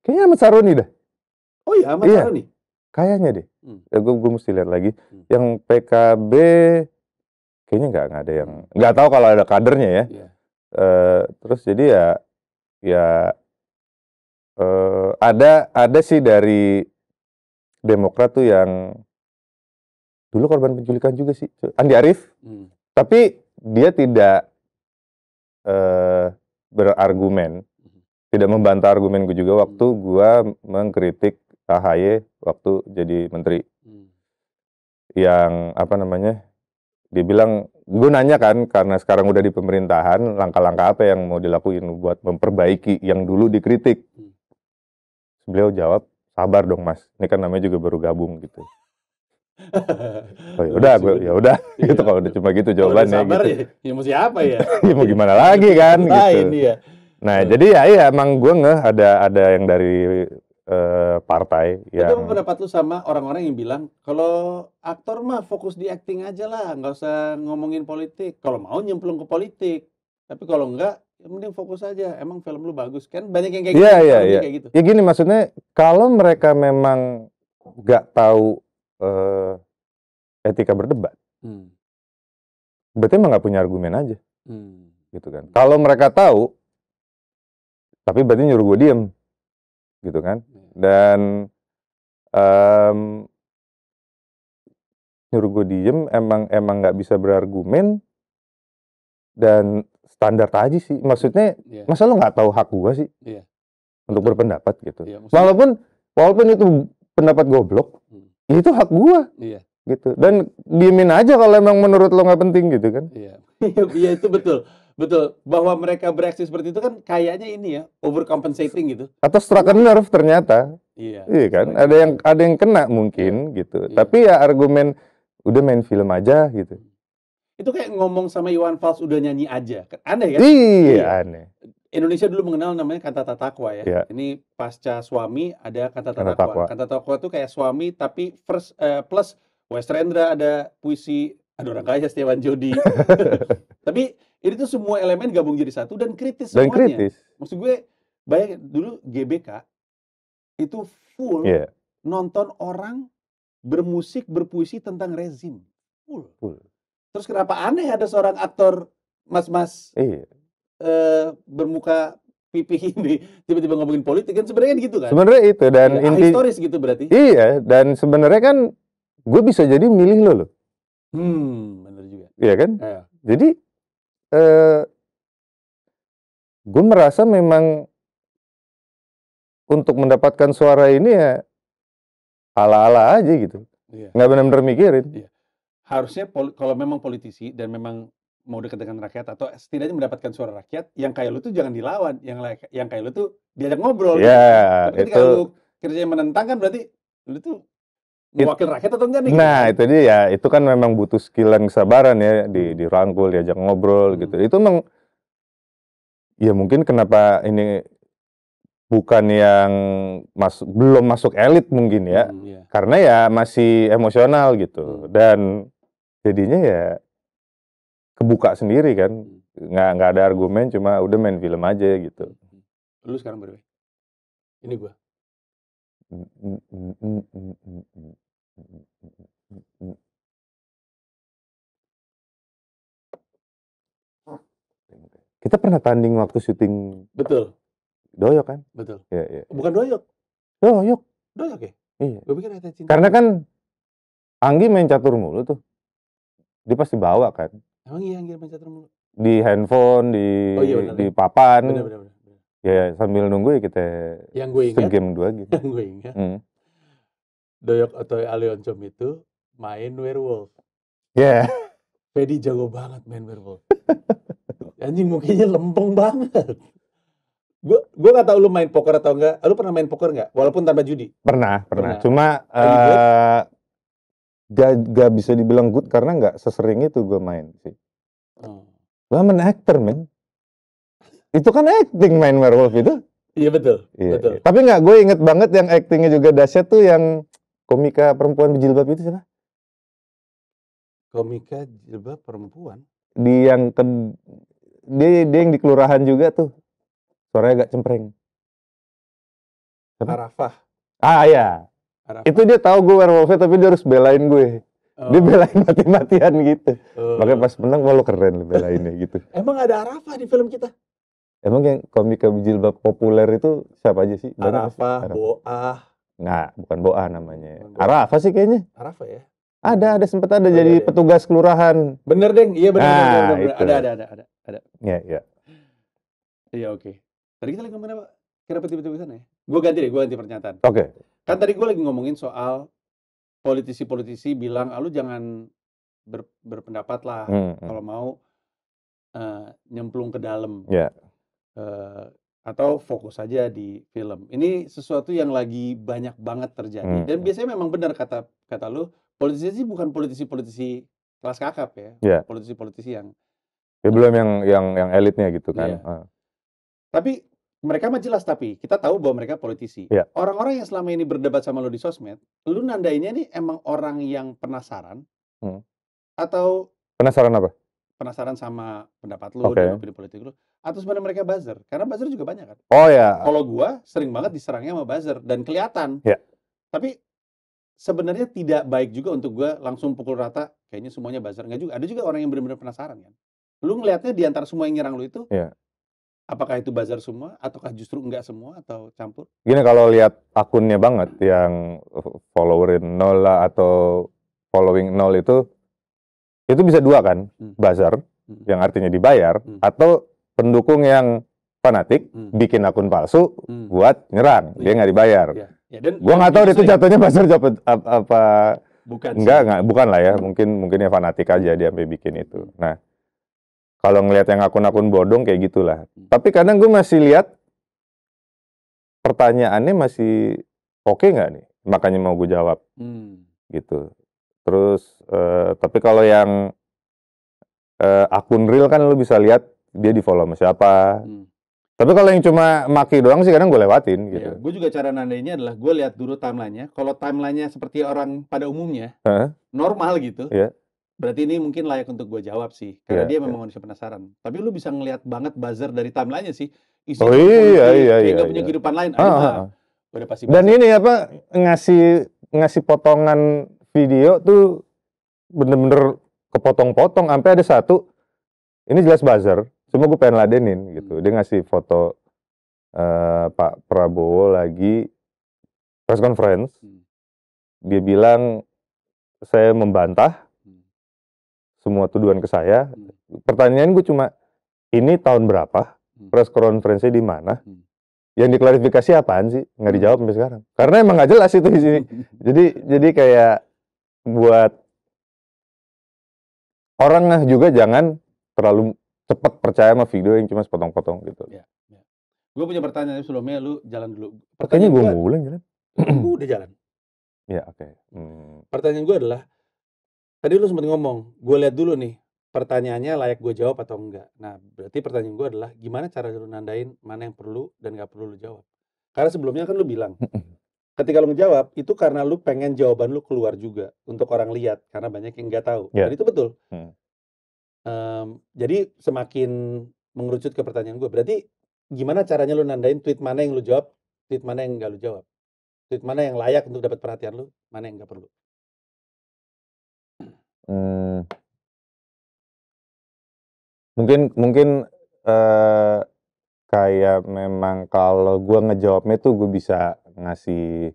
Kayaknya Ahmad Saruni dah. Oh iya Ahmad iya. Saruni. Kayaknya deh. Hmm. Ya, gue, gue mesti lihat lagi. Hmm. Yang PKB kayaknya nggak ada yang hmm. nggak tahu kalau ada kadernya ya. Yeah. Iya. Uh, terus jadi ya ya uh, ada ada sih dari Demokrat tuh yang dulu korban penculikan juga sih Andi Arief. Hmm. Tapi dia tidak uh, berargumen, hmm. tidak membantah argumen gue juga hmm. waktu gue mengkritik AHY waktu jadi menteri. Hmm. Yang apa namanya? Dia bilang, gue nanya kan karena sekarang udah di pemerintahan, langkah-langkah apa yang mau dilakuin buat memperbaiki yang dulu dikritik? Hmm. Beliau jawab, sabar dong mas, ini kan namanya juga baru gabung gitu. Oh ya nah, udah, gue ya udah iya. gitu kalau udah cuma gitu jawabannya sabar, gitu. Ya, ya mau siapa ya? ya mau gimana lagi kan nah, gitu. ya. Nah, hmm. jadi ya iya emang gue ngeh ada ada yang dari uh, partai ya. Itu pendapat lu sama orang-orang yang bilang kalau aktor mah fokus di acting aja lah, nggak usah ngomongin politik. Kalau mau nyemplung ke politik, tapi kalau enggak ya mending fokus aja. Emang film lu bagus kan? Banyak yang kayak yeah, gitu. Iya, iya, gitu. Ya gini maksudnya kalau mereka memang nggak tahu uh, etika berdebat. Hmm. Berarti emang nggak punya argumen aja, hmm. gitu kan? Hmm. Kalau mereka tahu, tapi berarti nyuruh gue diem, gitu kan? Iya. Dan um, nyuruh gue diem, emang emang nggak bisa berargumen dan standar aja sih. Maksudnya, yeah. masa lo nggak tahu hak gue sih yeah. untuk berpendapat gitu? Yeah, Walaupun walaupun itu pendapat goblok, ya itu hak gua iya gitu dan diemin aja kalau emang menurut lo nggak penting gitu kan iya iya itu betul betul bahwa mereka bereaksi seperti itu kan kayaknya ini ya overcompensating gitu atau struck nerve ternyata iya iya kan ada yang ada yang kena mungkin iya. gitu iya. tapi ya argumen udah main film aja gitu itu kayak ngomong sama Iwan Fals udah nyanyi aja aneh kan iya, iya. aneh Indonesia dulu mengenal namanya kata takwa ya. Yeah. Ini pasca suami ada kata takwa. Kata takwa itu kayak suami tapi first uh, plus Westrendra ada puisi ada orang kaya Setiawan Jody. tapi ini tuh semua elemen gabung jadi satu dan kritis dan semuanya. kritis. Maksud gue banyak dulu GBK itu full yeah. nonton orang bermusik berpuisi tentang rezim. Full. full. Terus kenapa aneh ada seorang aktor mas-mas iya. Eh, bermuka pipih ini tiba-tiba ngomongin politik kan sebenarnya kan gitu kan sebenarnya itu dan ya, inti historis gitu berarti iya dan sebenarnya kan gue bisa jadi milih lo lo hmm benar juga iya kan iya. jadi eh, gue merasa memang untuk mendapatkan suara ini ya ala-ala aja gitu iya. nggak benar-benar mikirin iya. harusnya kalau memang politisi dan memang mau dekat dengan rakyat atau setidaknya mendapatkan suara rakyat yang kayak lu tuh jangan dilawan yang yang kayak lu tuh diajak ngobrol yeah, gitu. itu... lu kerjanya menentang kan berarti lu tuh wakil rakyat atau enggak nih gitu? nah gitu. itu dia ya itu kan memang butuh skill dan kesabaran ya di hmm. dirangkul diajak ngobrol gitu. hmm. gitu itu memang ya mungkin kenapa ini bukan yang masuk belum masuk elit mungkin ya hmm, yeah. karena ya masih emosional gitu hmm. dan jadinya ya kebuka sendiri kan hmm. nggak nggak ada argumen cuma udah main film aja gitu hmm, hmm. lu sekarang berapa ini gua kita pernah tanding waktu syuting betul doyok kan betul ya, ya. bukan doyok doyok doyok ya iya gua pikir cinta karena kan Anggi main catur mulu tuh dia pasti bawa kan Emang iya Anggier main catur Di handphone, di oh, iya, bener, di papan. Bener, bener, bener. Ya sambil nunggu ya kita yang gue ingat, game dua gitu. Yang gue ingat. Hmm. Doyok atau Aleoncom itu main werewolf. Ya. Yeah. Pedi jago banget main werewolf. Anjing mukanya lempeng banget. Gue gue nggak tahu lu main poker atau enggak. Lu pernah main poker nggak? Walaupun tanpa judi. Pernah, pernah. pernah. Cuma uh, gak, gak bisa dibilang good karena nggak sesering itu gue main sih. Oh. Gue main actor men. Itu kan acting main werewolf itu. Iya betul. Iya, betul. Iya. Tapi nggak gue inget banget yang actingnya juga dahsyat tuh yang komika perempuan berjilbab itu siapa? Komika jilbab perempuan. Di yang ke dia, dia yang di kelurahan juga tuh. Suaranya agak cempreng. Arafah. Ah iya, Harap. Itu dia tahu gue werewolfnya tapi dia harus belain gue. Oh. Dia belain mati-matian gitu. Oh. Makanya pas menang, malu keren belainnya gitu. Emang ada Arafah di film kita? Emang yang komika jilbab populer itu siapa aja sih? Banyak Arafah, Boah. Nggak, bukan Boah namanya. Arafa Arafah sih kayaknya. Arafah ya? Ada, ada sempat ada oh, iya, jadi ya. petugas kelurahan. Bener deng, iya bener, nah, bener, bener, bener. Ada, ada, ada, ada, ada. Iya, iya. Iya, oke. Okay. Tadi kita lagi ngomongin apa? Kenapa tiba-tiba sana ya? Gue ganti deh, gue ganti pernyataan. Oke. Okay. Kan tadi gue lagi ngomongin soal politisi-politisi bilang, ah, lu jangan ber, berpendapat lah hmm, hmm. kalau mau uh, nyemplung ke dalam. Yeah. Ya. Uh, atau fokus aja di film. Ini sesuatu yang lagi banyak banget terjadi. Hmm. Dan hmm. biasanya memang benar kata kata lu, politisi bukan politisi-politisi kelas kakap ya. politisi ya. Politisi-politisi yang ya, belum uh, yang yang yang elitnya gitu kan. Yeah. Iya. Uh. Tapi mereka mah jelas tapi kita tahu bahwa mereka politisi. Iya. Orang-orang yeah. yang selama ini berdebat sama lo di sosmed, lu nandainya nih emang orang yang penasaran hmm. atau penasaran apa? Penasaran sama pendapat lu okay. dan opini politik lo. atau sebenarnya mereka buzzer? Karena buzzer juga banyak kan. Oh ya. Kalau gua sering banget diserangnya sama buzzer dan kelihatan. Yeah. Tapi sebenarnya tidak baik juga untuk gua langsung pukul rata kayaknya semuanya buzzer. Enggak juga. Ada juga orang yang benar-benar penasaran kan. Lu ngelihatnya di antara semua yang nyerang lu itu, yeah Apakah itu bazar semua ataukah justru enggak semua atau campur? Gini kalau lihat akunnya banget yang followerin nol lah atau following nol itu itu bisa dua kan hmm. bazar hmm. yang artinya dibayar hmm. atau pendukung yang fanatik hmm. bikin akun palsu hmm. buat nyerang dia iya. nggak dibayar. Ya. Ya, dan gua nggak tahu itu ya. jatuhnya bazar apa, apa bukan enggak enggak bukan lah ya hmm. mungkin mungkin ya fanatik aja hmm. dia sampai bikin itu. Hmm. Nah kalau ngelihat yang akun-akun bodong kayak gitulah. Hmm. Tapi kadang gue masih lihat pertanyaannya masih oke okay nggak nih? Makanya mau gue jawab. Hmm. Gitu. Terus uh, tapi kalau yang uh, akun real kan lo bisa lihat dia di follow sama siapa. Hmm. Tapi kalau yang cuma maki doang sih kadang gue lewatin iya, gitu. Ya, gue juga cara nandainya adalah gue lihat dulu timelinenya. Kalau timelinenya seperti orang pada umumnya, huh? normal gitu. Yeah. Berarti ini mungkin layak untuk gue jawab sih, karena yeah, dia iya. memang yeah. manusia penasaran. Tapi lu bisa ngelihat banget buzzer dari timelinenya sih. Isi oh iya, iya, iya, iya. punya kehidupan lain. ah, ah. Udah pasti Dan ini apa, ngasih ngasih potongan video tuh bener-bener kepotong-potong. Sampai ada satu, ini jelas buzzer, cuma gue pengen ladenin gitu. Hmm. Dia ngasih foto uh, Pak Prabowo lagi press conference. Hmm. Dia bilang, saya membantah semua tuduhan ke saya. Hmm. Pertanyaan gue cuma ini tahun berapa? Hmm. Press conference di mana? Hmm. Yang diklarifikasi apaan sih? Nggak hmm. dijawab sampai sekarang. Karena emang nggak jelas itu di sini. jadi jadi kayak buat orang juga jangan terlalu cepat percaya sama video yang cuma sepotong-potong gitu. Ya, ya. Gue punya pertanyaan sebelumnya, lu jalan dulu. Pertanyaan gue mulai jalan. gue udah jalan. Ya oke. Okay. Hmm. Pertanyaan gue adalah Tadi lu sempat ngomong, gue lihat dulu nih pertanyaannya layak gue jawab atau enggak. Nah, berarti pertanyaan gue adalah gimana cara lu nandain mana yang perlu dan gak perlu lu jawab. Karena sebelumnya kan lu bilang, ketika lu ngejawab itu karena lu pengen jawaban lu keluar juga untuk orang lihat karena banyak yang nggak tahu. Yeah. Dan itu betul. Hmm. Um, jadi semakin mengerucut ke pertanyaan gue, berarti gimana caranya lu nandain tweet mana yang lu jawab, tweet mana yang nggak lu jawab, tweet mana yang layak untuk dapat perhatian lu, mana yang nggak perlu. Mmm. Mungkin mungkin, uh, kayak memang kalau gue ngejawabnya tuh gue bisa ngasih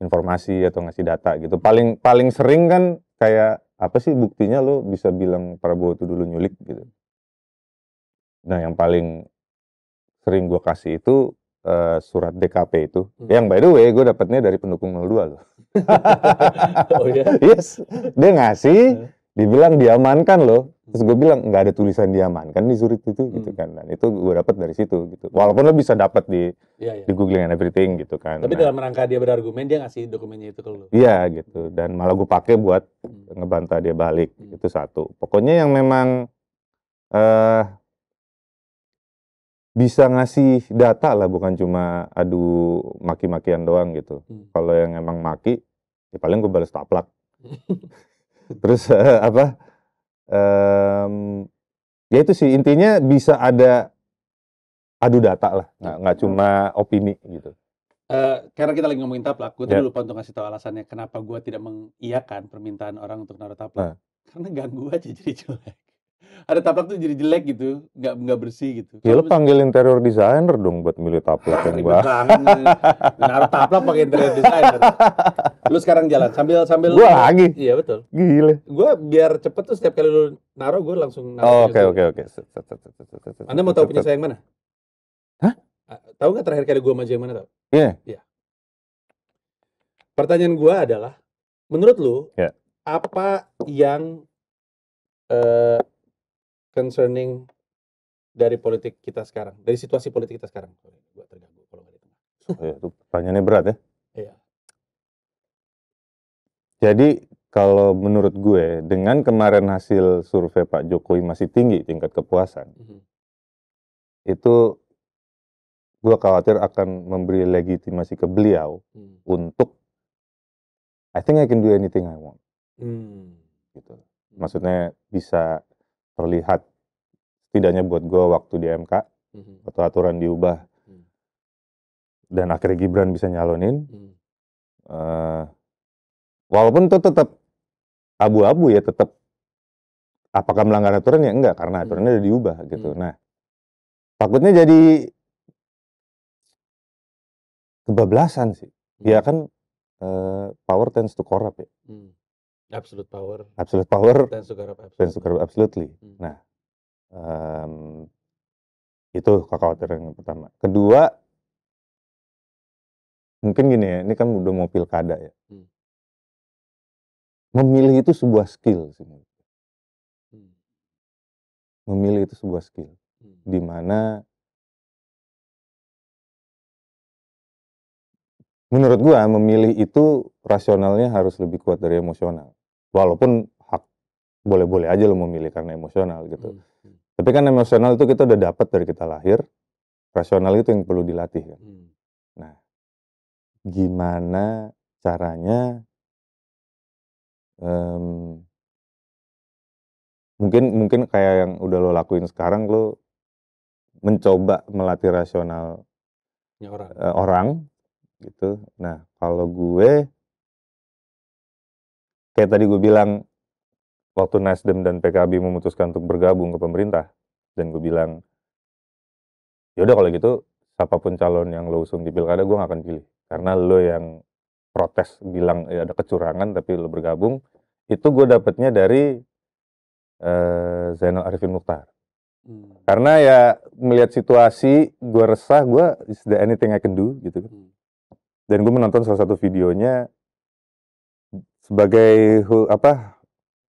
informasi atau ngasih data gitu. Paling paling sering kan kayak, "Apa sih buktinya lo bisa bilang Prabowo itu dulu nyulik?" Gitu. Nah yang paling sering gue kasih itu uh, surat DKP itu. Hmm. Yang by the way, gue dapetnya dari pendukung 02 loh. oh iya? Yes. Dia ngasih, hmm. dibilang diamankan loh. Hmm. Terus gue bilang, nggak ada tulisan diamankan di surat itu gitu hmm. gitu kan. Dan itu gue dapet dari situ gitu. Walaupun lo bisa dapet di ya, ya. di googling and everything gitu kan. Tapi nah. dalam rangka dia berargumen, dia ngasih dokumennya itu ke lo? Iya gitu. Dan malah gue pakai buat hmm. ngebantah dia balik. Hmm. Itu satu. Pokoknya yang memang... Uh, bisa ngasih data lah bukan cuma adu maki-makian doang gitu hmm. kalau yang emang maki ya paling gue balas taplak terus uh, apa um, ya itu sih intinya bisa ada adu data lah nggak, hmm. nggak cuma opini gitu Uh, karena kita lagi ngomongin taplak, gue yeah. lupa untuk ngasih tahu alasannya kenapa gue tidak mengiyakan permintaan orang untuk naruh taplak. Nah. Karena ganggu aja jadi jelek ada taplak tuh jadi jelek gitu, nggak nggak bersih gitu. Ya lo panggil interior designer dong buat milih taplak yang bah. Naruh taplak pakai interior designer. lu sekarang jalan sambil sambil. Gua lu, lagi. Iya betul. Gile. Gua biar cepet tuh setiap kali lu naruh gua langsung naruh. Oke oke oke. Anda mau tahu punya saya yang mana? Hah? Ah, tahu nggak terakhir kali gua maju yang mana tau? Iya. Yeah. Iya. Pertanyaan gua adalah, menurut lu, yeah. apa yang uh, concerning dari politik kita sekarang, dari situasi politik kita sekarang. Gue terganggu kalau gak di tengah. Oh iya, tuh itu pertanyaannya berat ya. Iya. Jadi kalau menurut gue, dengan kemarin hasil survei Pak Jokowi masih tinggi tingkat kepuasan, mm -hmm. itu gue khawatir akan memberi legitimasi ke beliau mm. untuk I think I can do anything I want. Mm. Gitu. Hmm. Maksudnya bisa terlihat setidaknya buat gue waktu di MK mm-hmm. atau aturan diubah hmm. dan akhirnya Gibran bisa nyalonin mm. uh, walaupun itu tetap abu-abu ya tetap apakah melanggar aturan ya enggak karena hmm. aturannya mm. udah diubah gitu hmm. nah takutnya jadi kebablasan sih ya kan uh, power tends to corrupt ya Absolute power. Absolute power. Dan Sugarov absolutely. Dan absolutely. Hmm. Nah, um, itu kekhawatiran yang pertama. Kedua, mungkin gini ya, ini kan udah mau pilkada ya. Hmm. Memilih itu sebuah skill sih. Hmm. Memilih itu sebuah skill. Hmm. Dimana menurut gua memilih itu rasionalnya harus lebih kuat dari emosional walaupun hak boleh-boleh aja lo memilih karena emosional gitu hmm, hmm. tapi kan emosional itu kita udah dapat dari kita lahir rasional itu yang perlu dilatih kan hmm. nah gimana caranya um, mungkin mungkin kayak yang udah lo lakuin sekarang lo mencoba melatih rasional ya, orang. Uh, orang gitu nah kalau gue kayak tadi gue bilang waktu Nasdem dan PKB memutuskan untuk bergabung ke pemerintah dan gue bilang yaudah kalau gitu siapapun calon yang lo usung di pilkada gue gak akan pilih karena lo yang protes bilang ya ada kecurangan tapi lo bergabung itu gue dapetnya dari uh, Zainal Arifin Mukhtar hmm. karena ya melihat situasi gue resah gue is there anything I can do gitu kan. hmm. dan gue menonton salah satu videonya sebagai hu, apa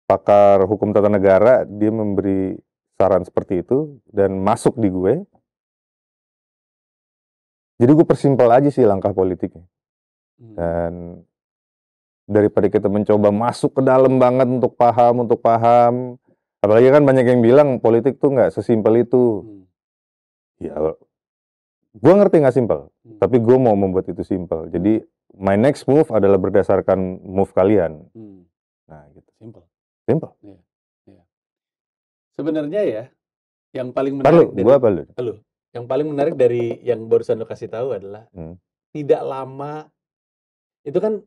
pakar hukum tata negara dia memberi saran seperti itu dan masuk di gue jadi gue persimpel aja sih langkah politiknya hmm. dan daripada kita mencoba masuk ke dalam banget untuk paham untuk paham apalagi kan banyak yang bilang politik tuh nggak sesimpel itu hmm. ya gue ngerti nggak simpel hmm. tapi gue mau membuat itu simpel jadi my next move adalah berdasarkan move kalian. Hmm. Nah, gitu. Simple. Simple. Yeah. Yeah. Sebenarnya ya, yang paling menarik Palu, dari, gua palu. Palu. Yang paling menarik dari yang barusan lo kasih tahu adalah hmm. tidak lama itu kan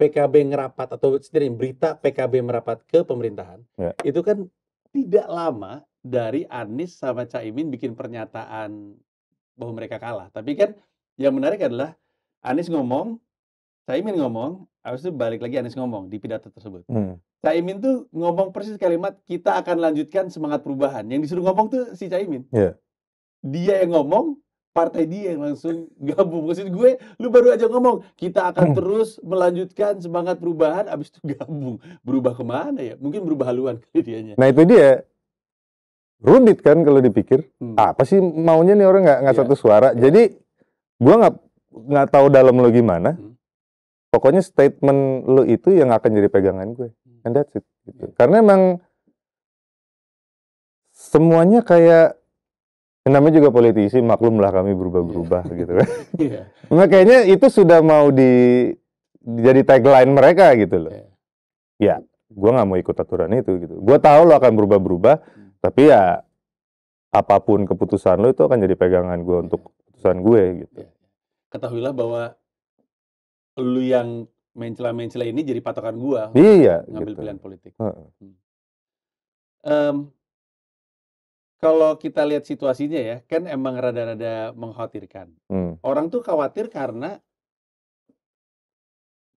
PKB ngerapat atau sendiri berita PKB merapat ke pemerintahan. Yeah. Itu kan tidak lama dari Anies sama Caimin bikin pernyataan bahwa mereka kalah. Tapi kan yang menarik adalah Anies ngomong Caimin ngomong, habis itu balik lagi Anies ngomong di pidato tersebut. Hmm. Caimin tuh ngomong persis kalimat kita akan lanjutkan semangat perubahan. Yang disuruh ngomong tuh si Caimin. Yeah. Dia yang ngomong, partai dia yang langsung gabung. Maksud gue, lu baru aja ngomong kita akan hmm. terus melanjutkan semangat perubahan, habis itu gabung. Berubah kemana ya? Mungkin berubah haluan kali Nah itu dia, rumit kan kalau dipikir hmm. apa sih maunya nih orang nggak nggak yeah. satu suara yeah. jadi gue nggak nggak tahu dalam lo gimana hmm pokoknya statement lu itu yang akan jadi pegangan gue hmm. and that's it gitu. yeah. karena emang semuanya kayak namanya juga politisi maklumlah kami berubah-berubah yeah. gitu kan yeah. nah kayaknya itu sudah mau di jadi tagline mereka gitu loh yeah. ya gue nggak mau ikut aturan itu gitu gue tahu lo akan berubah-berubah hmm. tapi ya apapun keputusan lo itu akan jadi pegangan gue untuk keputusan gue gitu ketahuilah bahwa lu yang mencela-mencela ini jadi patokan gua iya ngambil gitu. pilihan politik hmm. um, kalau kita lihat situasinya ya kan emang rada-rada mengkhawatirkan hmm. orang tuh khawatir karena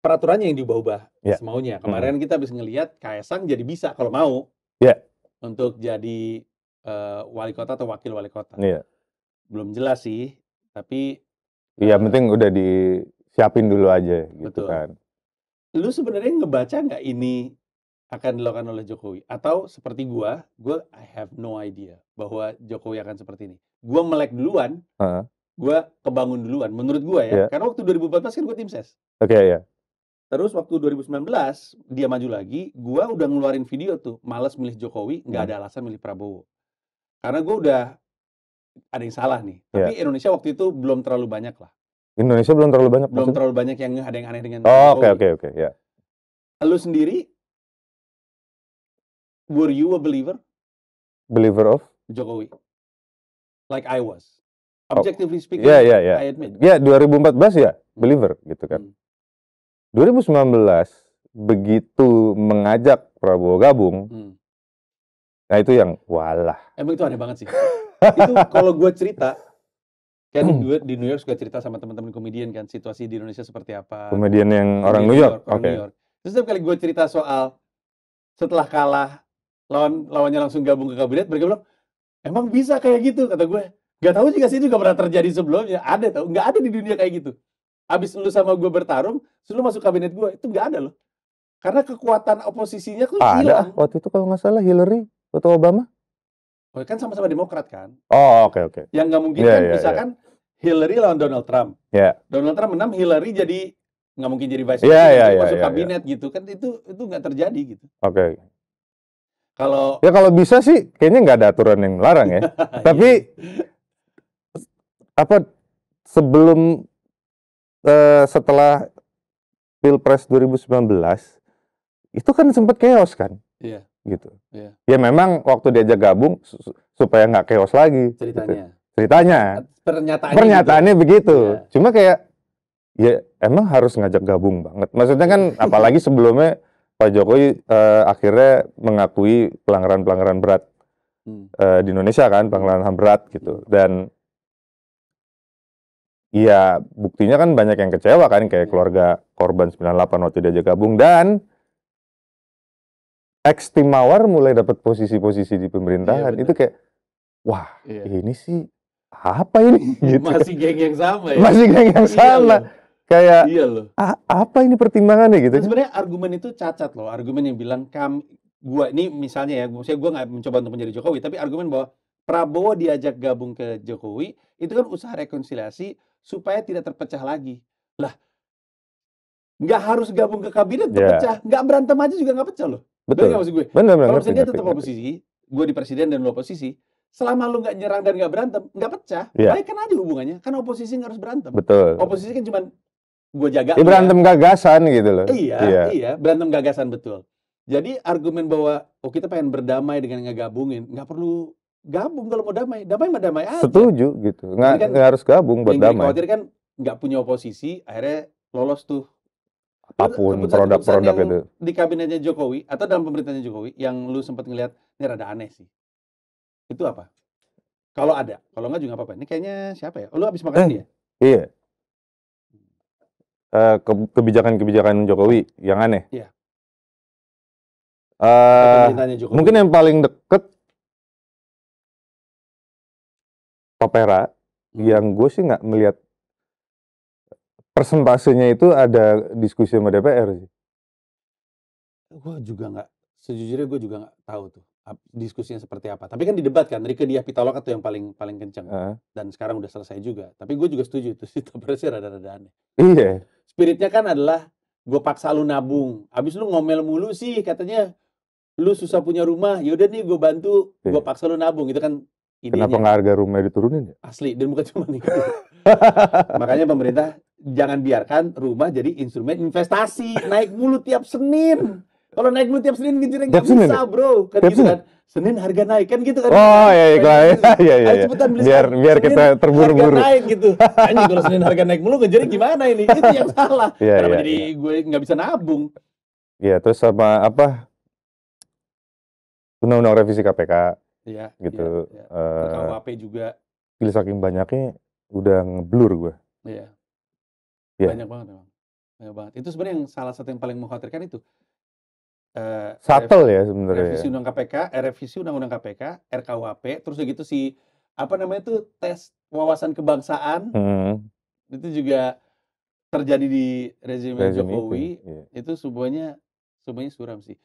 peraturannya yang diubah-ubah yeah. semaunya hmm. kemarin hmm. kita bisa ngelihat Kaisang jadi bisa kalau mau yeah. untuk jadi uh, wali kota atau wakil wali kota yeah. belum jelas sih tapi Iya, eh, penting udah di siapin dulu aja gitu Betul. kan. Lu sebenarnya ngebaca nggak ini akan dilakukan oleh Jokowi atau seperti gua, gua I have no idea bahwa Jokowi akan seperti ini. Gua melek duluan, uh -huh. gua kebangun duluan menurut gua ya. Yeah. Karena waktu 2014 kan gua tim ses. Oke okay, ya. Yeah. Terus waktu 2019 dia maju lagi, gua udah ngeluarin video tuh, malas milih Jokowi, nggak hmm. ada alasan milih Prabowo. Karena gua udah ada yang salah nih. Tapi yeah. Indonesia waktu itu belum terlalu banyak lah. Indonesia belum terlalu banyak. Belum terlalu banyak yang ada yang aneh dengan. Oh oke oke oke ya. Lu sendiri were you a believer? Believer of? Jokowi. Like I was. Oh. Objectively speaking, yeah, yeah, yeah. I admit. Ya, yeah, 2014 ya, believer gitu kan. Hmm. 2019 begitu mengajak Prabowo gabung, hmm. nah itu yang walah. Emang itu aneh banget sih. itu kalau gue cerita, Kan gue hmm. di New York juga cerita sama teman-teman komedian kan situasi di Indonesia seperti apa. Komedian yang orang New York. Oke. Okay. setiap kali gue cerita soal setelah kalah lawan lawannya langsung gabung ke kabinet, mereka bilang emang bisa kayak gitu kata gue. Gak tahu juga sih itu gak pernah terjadi sebelumnya. Ada tau? Gak ada di dunia kayak gitu. Abis lu sama gue bertarung, lu masuk kabinet gue itu gak ada loh. Karena kekuatan oposisinya tuh ada. Hilang. Waktu itu kalau nggak salah Hillary atau Obama Oh kan sama-sama Demokrat kan. Oh oke okay, oke. Okay. Yang nggak mungkin yeah, kan yeah, misalkan iya. yeah. Hillary lawan Donald Trump. Yeah. Donald Trump menang, Hillary jadi nggak mungkin jadi vice iya, president, yeah, yeah, masuk yeah, iya. kabinet yeah. gitu kan itu itu nggak terjadi gitu. Oke. Okay. Kalau ya kalau bisa sih kayaknya nggak ada aturan yang larang ya. Tapi apa sebelum uh, setelah pilpres 2019 itu kan sempat chaos kan. Iya. Yeah gitu. Yeah. Ya memang waktu diajak gabung supaya nggak keos lagi. Ceritanya. Gitu. Ceritanya. Pernyataannya. Pernyataannya gitu. begitu. Yeah. Cuma kayak ya emang harus ngajak gabung banget. Maksudnya kan apalagi sebelumnya Pak Jokowi uh, akhirnya mengakui pelanggaran-pelanggaran berat hmm. uh, di Indonesia kan pelanggaran ham berat gitu hmm. dan Iya, buktinya kan banyak yang kecewa kan kayak iya. keluarga korban 98 waktu diajak gabung dan ex tim mawar mulai dapat posisi-posisi di pemerintahan iya, itu kayak wah iya. ini sih apa ini gitu. masih geng yang sama ya masih geng yang iya sama iya kayak iya loh. apa ini pertimbangannya gitu nah, sebenarnya argumen itu cacat loh argumen yang bilang kam gua ini misalnya ya saya gua nggak mencoba untuk menjadi Jokowi tapi argumen bahwa Prabowo diajak gabung ke Jokowi itu kan usaha rekonsiliasi supaya tidak terpecah lagi lah nggak harus gabung ke kabinet iya. terpecah yeah. nggak berantem aja juga nggak pecah loh Betul. Bener maksud gue? Bener, bener, Kalau misalnya dia tetap ngerti. oposisi, gue di presiden dan lu oposisi, selama lu nggak nyerang dan nggak berantem, nggak pecah, yeah. baik kan aja hubungannya. Kan oposisi nggak harus berantem. Betul. Oposisi kan cuma gue jaga. Ya, berantem ya. gagasan gitu loh. Iya, iya, iya, berantem gagasan betul. Jadi argumen bahwa oh kita pengen berdamai dengan ngegabungin, nggak perlu gabung kalau mau damai, damai mah damai aja. Setuju gitu, nggak kan, harus gabung buat yang damai. Khawatir kan nggak punya oposisi, akhirnya lolos tuh apapun produk-produk itu di kabinetnya Jokowi atau dalam pemerintahnya Jokowi yang lu sempat ngelihat ini rada aneh sih itu apa kalau ada kalau nggak juga apa-apa ini kayaknya siapa ya lu habis makan eh, dia ya? iya uh, kebijakan-kebijakan Jokowi yang aneh iya. Uh, mungkin yang paling deket Papera hmm. yang gue sih nggak melihat persentasenya itu ada diskusi sama DPR sih? Gue juga nggak, sejujurnya gue juga nggak tahu tuh diskusinya seperti apa. Tapi kan kan, Rike Diah Pitaloka tuh yang paling paling kencang. Uh. Dan sekarang udah selesai juga. Tapi gue juga setuju itu sih sih rada-rada aneh. Iya. Spiritnya kan adalah gue paksa lu nabung. Abis lu ngomel mulu sih katanya lu susah punya rumah, yaudah nih gue bantu, iya. gue paksa lu nabung. Itu kan idenya. Kenapa nggak harga rumah diturunin ya? Asli, dan bukan cuma itu. Makanya pemerintah jangan biarkan rumah jadi instrumen investasi naik mulu tiap Senin. Kalau naik mulu tiap Senin gitu nggak bisa, Bro. Kan tiap gitu kan. Senin harga naik kan gitu kan. Oh iya iya iya iya. iya. cepetan beli. Biar sekarang. biar kita terburu-buru. Harga naik gitu. Anjing kalau Senin harga naik mulu jadi gimana ini? Itu yang salah. Yeah, Kenapa yeah, jadi yeah. gue nggak bisa nabung? Iya, yeah, terus sama apa? Undang-undang revisi KPK. Iya. Yeah, gitu. Yeah, yeah. Uh, KUHP juga. pilih saking banyaknya udah ngeblur gue. Iya. Yeah Yeah. Banyak banget memang. Banyak banget. Itu sebenarnya yang salah satu yang paling mengkhawatirkan itu. Uh, eh, Satel ya sebenarnya. Revisi ya. Undang KPK, eh, revisi Undang-Undang KPK, RKUHP, terus begitu si apa namanya itu tes wawasan kebangsaan hmm. itu juga terjadi di rezim Jokowi itu, iya. itu semuanya semuanya suram sih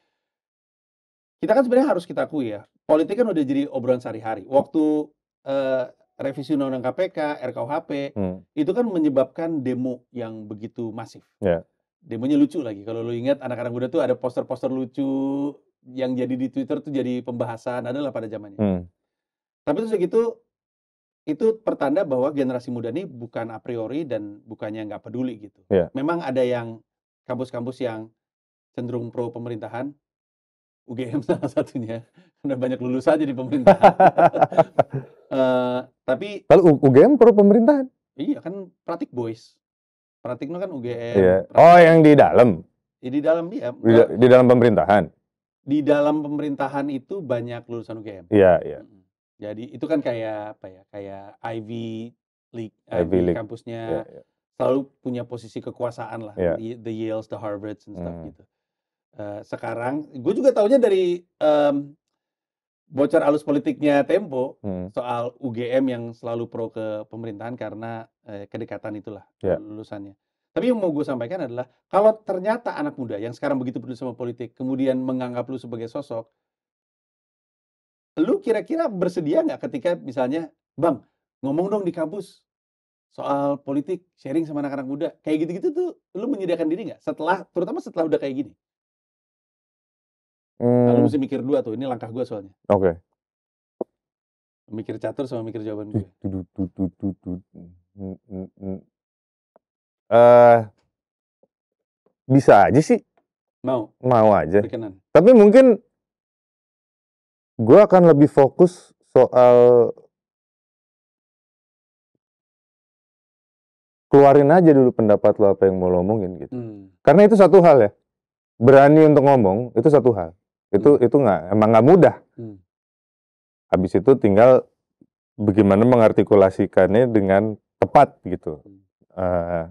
kita kan sebenarnya harus kita akui ya politik kan udah jadi obrolan sehari-hari waktu uh, revisi undang-undang KPK, RKUHP, hmm. itu kan menyebabkan demo yang begitu masif. Yeah. Demonya lucu lagi. Kalau lu ingat anak-anak muda tuh ada poster-poster lucu yang jadi di Twitter tuh jadi pembahasan adalah pada zamannya. Hmm. Tapi terus gitu itu pertanda bahwa generasi muda ini bukan a priori dan bukannya nggak peduli gitu. Yeah. Memang ada yang kampus-kampus yang cenderung pro pemerintahan, UGM salah satunya, karena banyak lulus aja di pemerintahan. Uh, tapi kalau UGM pro pemerintahan. Iya kan Pratik Boys. Pratikno kan UGM. Iya. Pratik. Oh, kan yang di dalam. Ya, di dalam dia. Di, da di dalam pemerintahan. Di dalam pemerintahan itu banyak lulusan UGM. Iya, iya. Jadi itu kan kayak apa ya? Kayak Ivy League, Ivy, League. kampusnya iya, iya selalu punya posisi kekuasaan lah. Yeah. Iya. The Yales, the Harvards, dan stuff hmm. gitu. Uh, sekarang, gue juga taunya dari um, bocor alus politiknya Tempo hmm. soal UGM yang selalu pro ke pemerintahan karena eh, kedekatan itulah yeah. lulusannya. Tapi yang mau gue sampaikan adalah kalau ternyata anak muda yang sekarang begitu peduli sama politik kemudian menganggap lu sebagai sosok, lu kira-kira bersedia nggak ketika misalnya, bang ngomong dong di kampus soal politik sharing sama anak-anak muda kayak gitu-gitu tuh lu menyediakan diri nggak setelah terutama setelah udah kayak gini? Hmm. Lalu mesti mikir dua tuh, ini langkah gue soalnya. Oke. Okay. Mikir catur sama mikir jawaban gue. Hmm, hmm, hmm. Eh, bisa aja sih. Mau. Mau aja. Berkenan. Tapi mungkin gue akan lebih fokus soal keluarin aja dulu pendapat lo apa yang mau lo omongin gitu. Hmm. Karena itu satu hal ya. Berani untuk ngomong itu satu hal itu hmm. itu nggak emang nggak mudah hmm. habis itu tinggal bagaimana mengartikulasikannya dengan tepat gitu hmm. uh,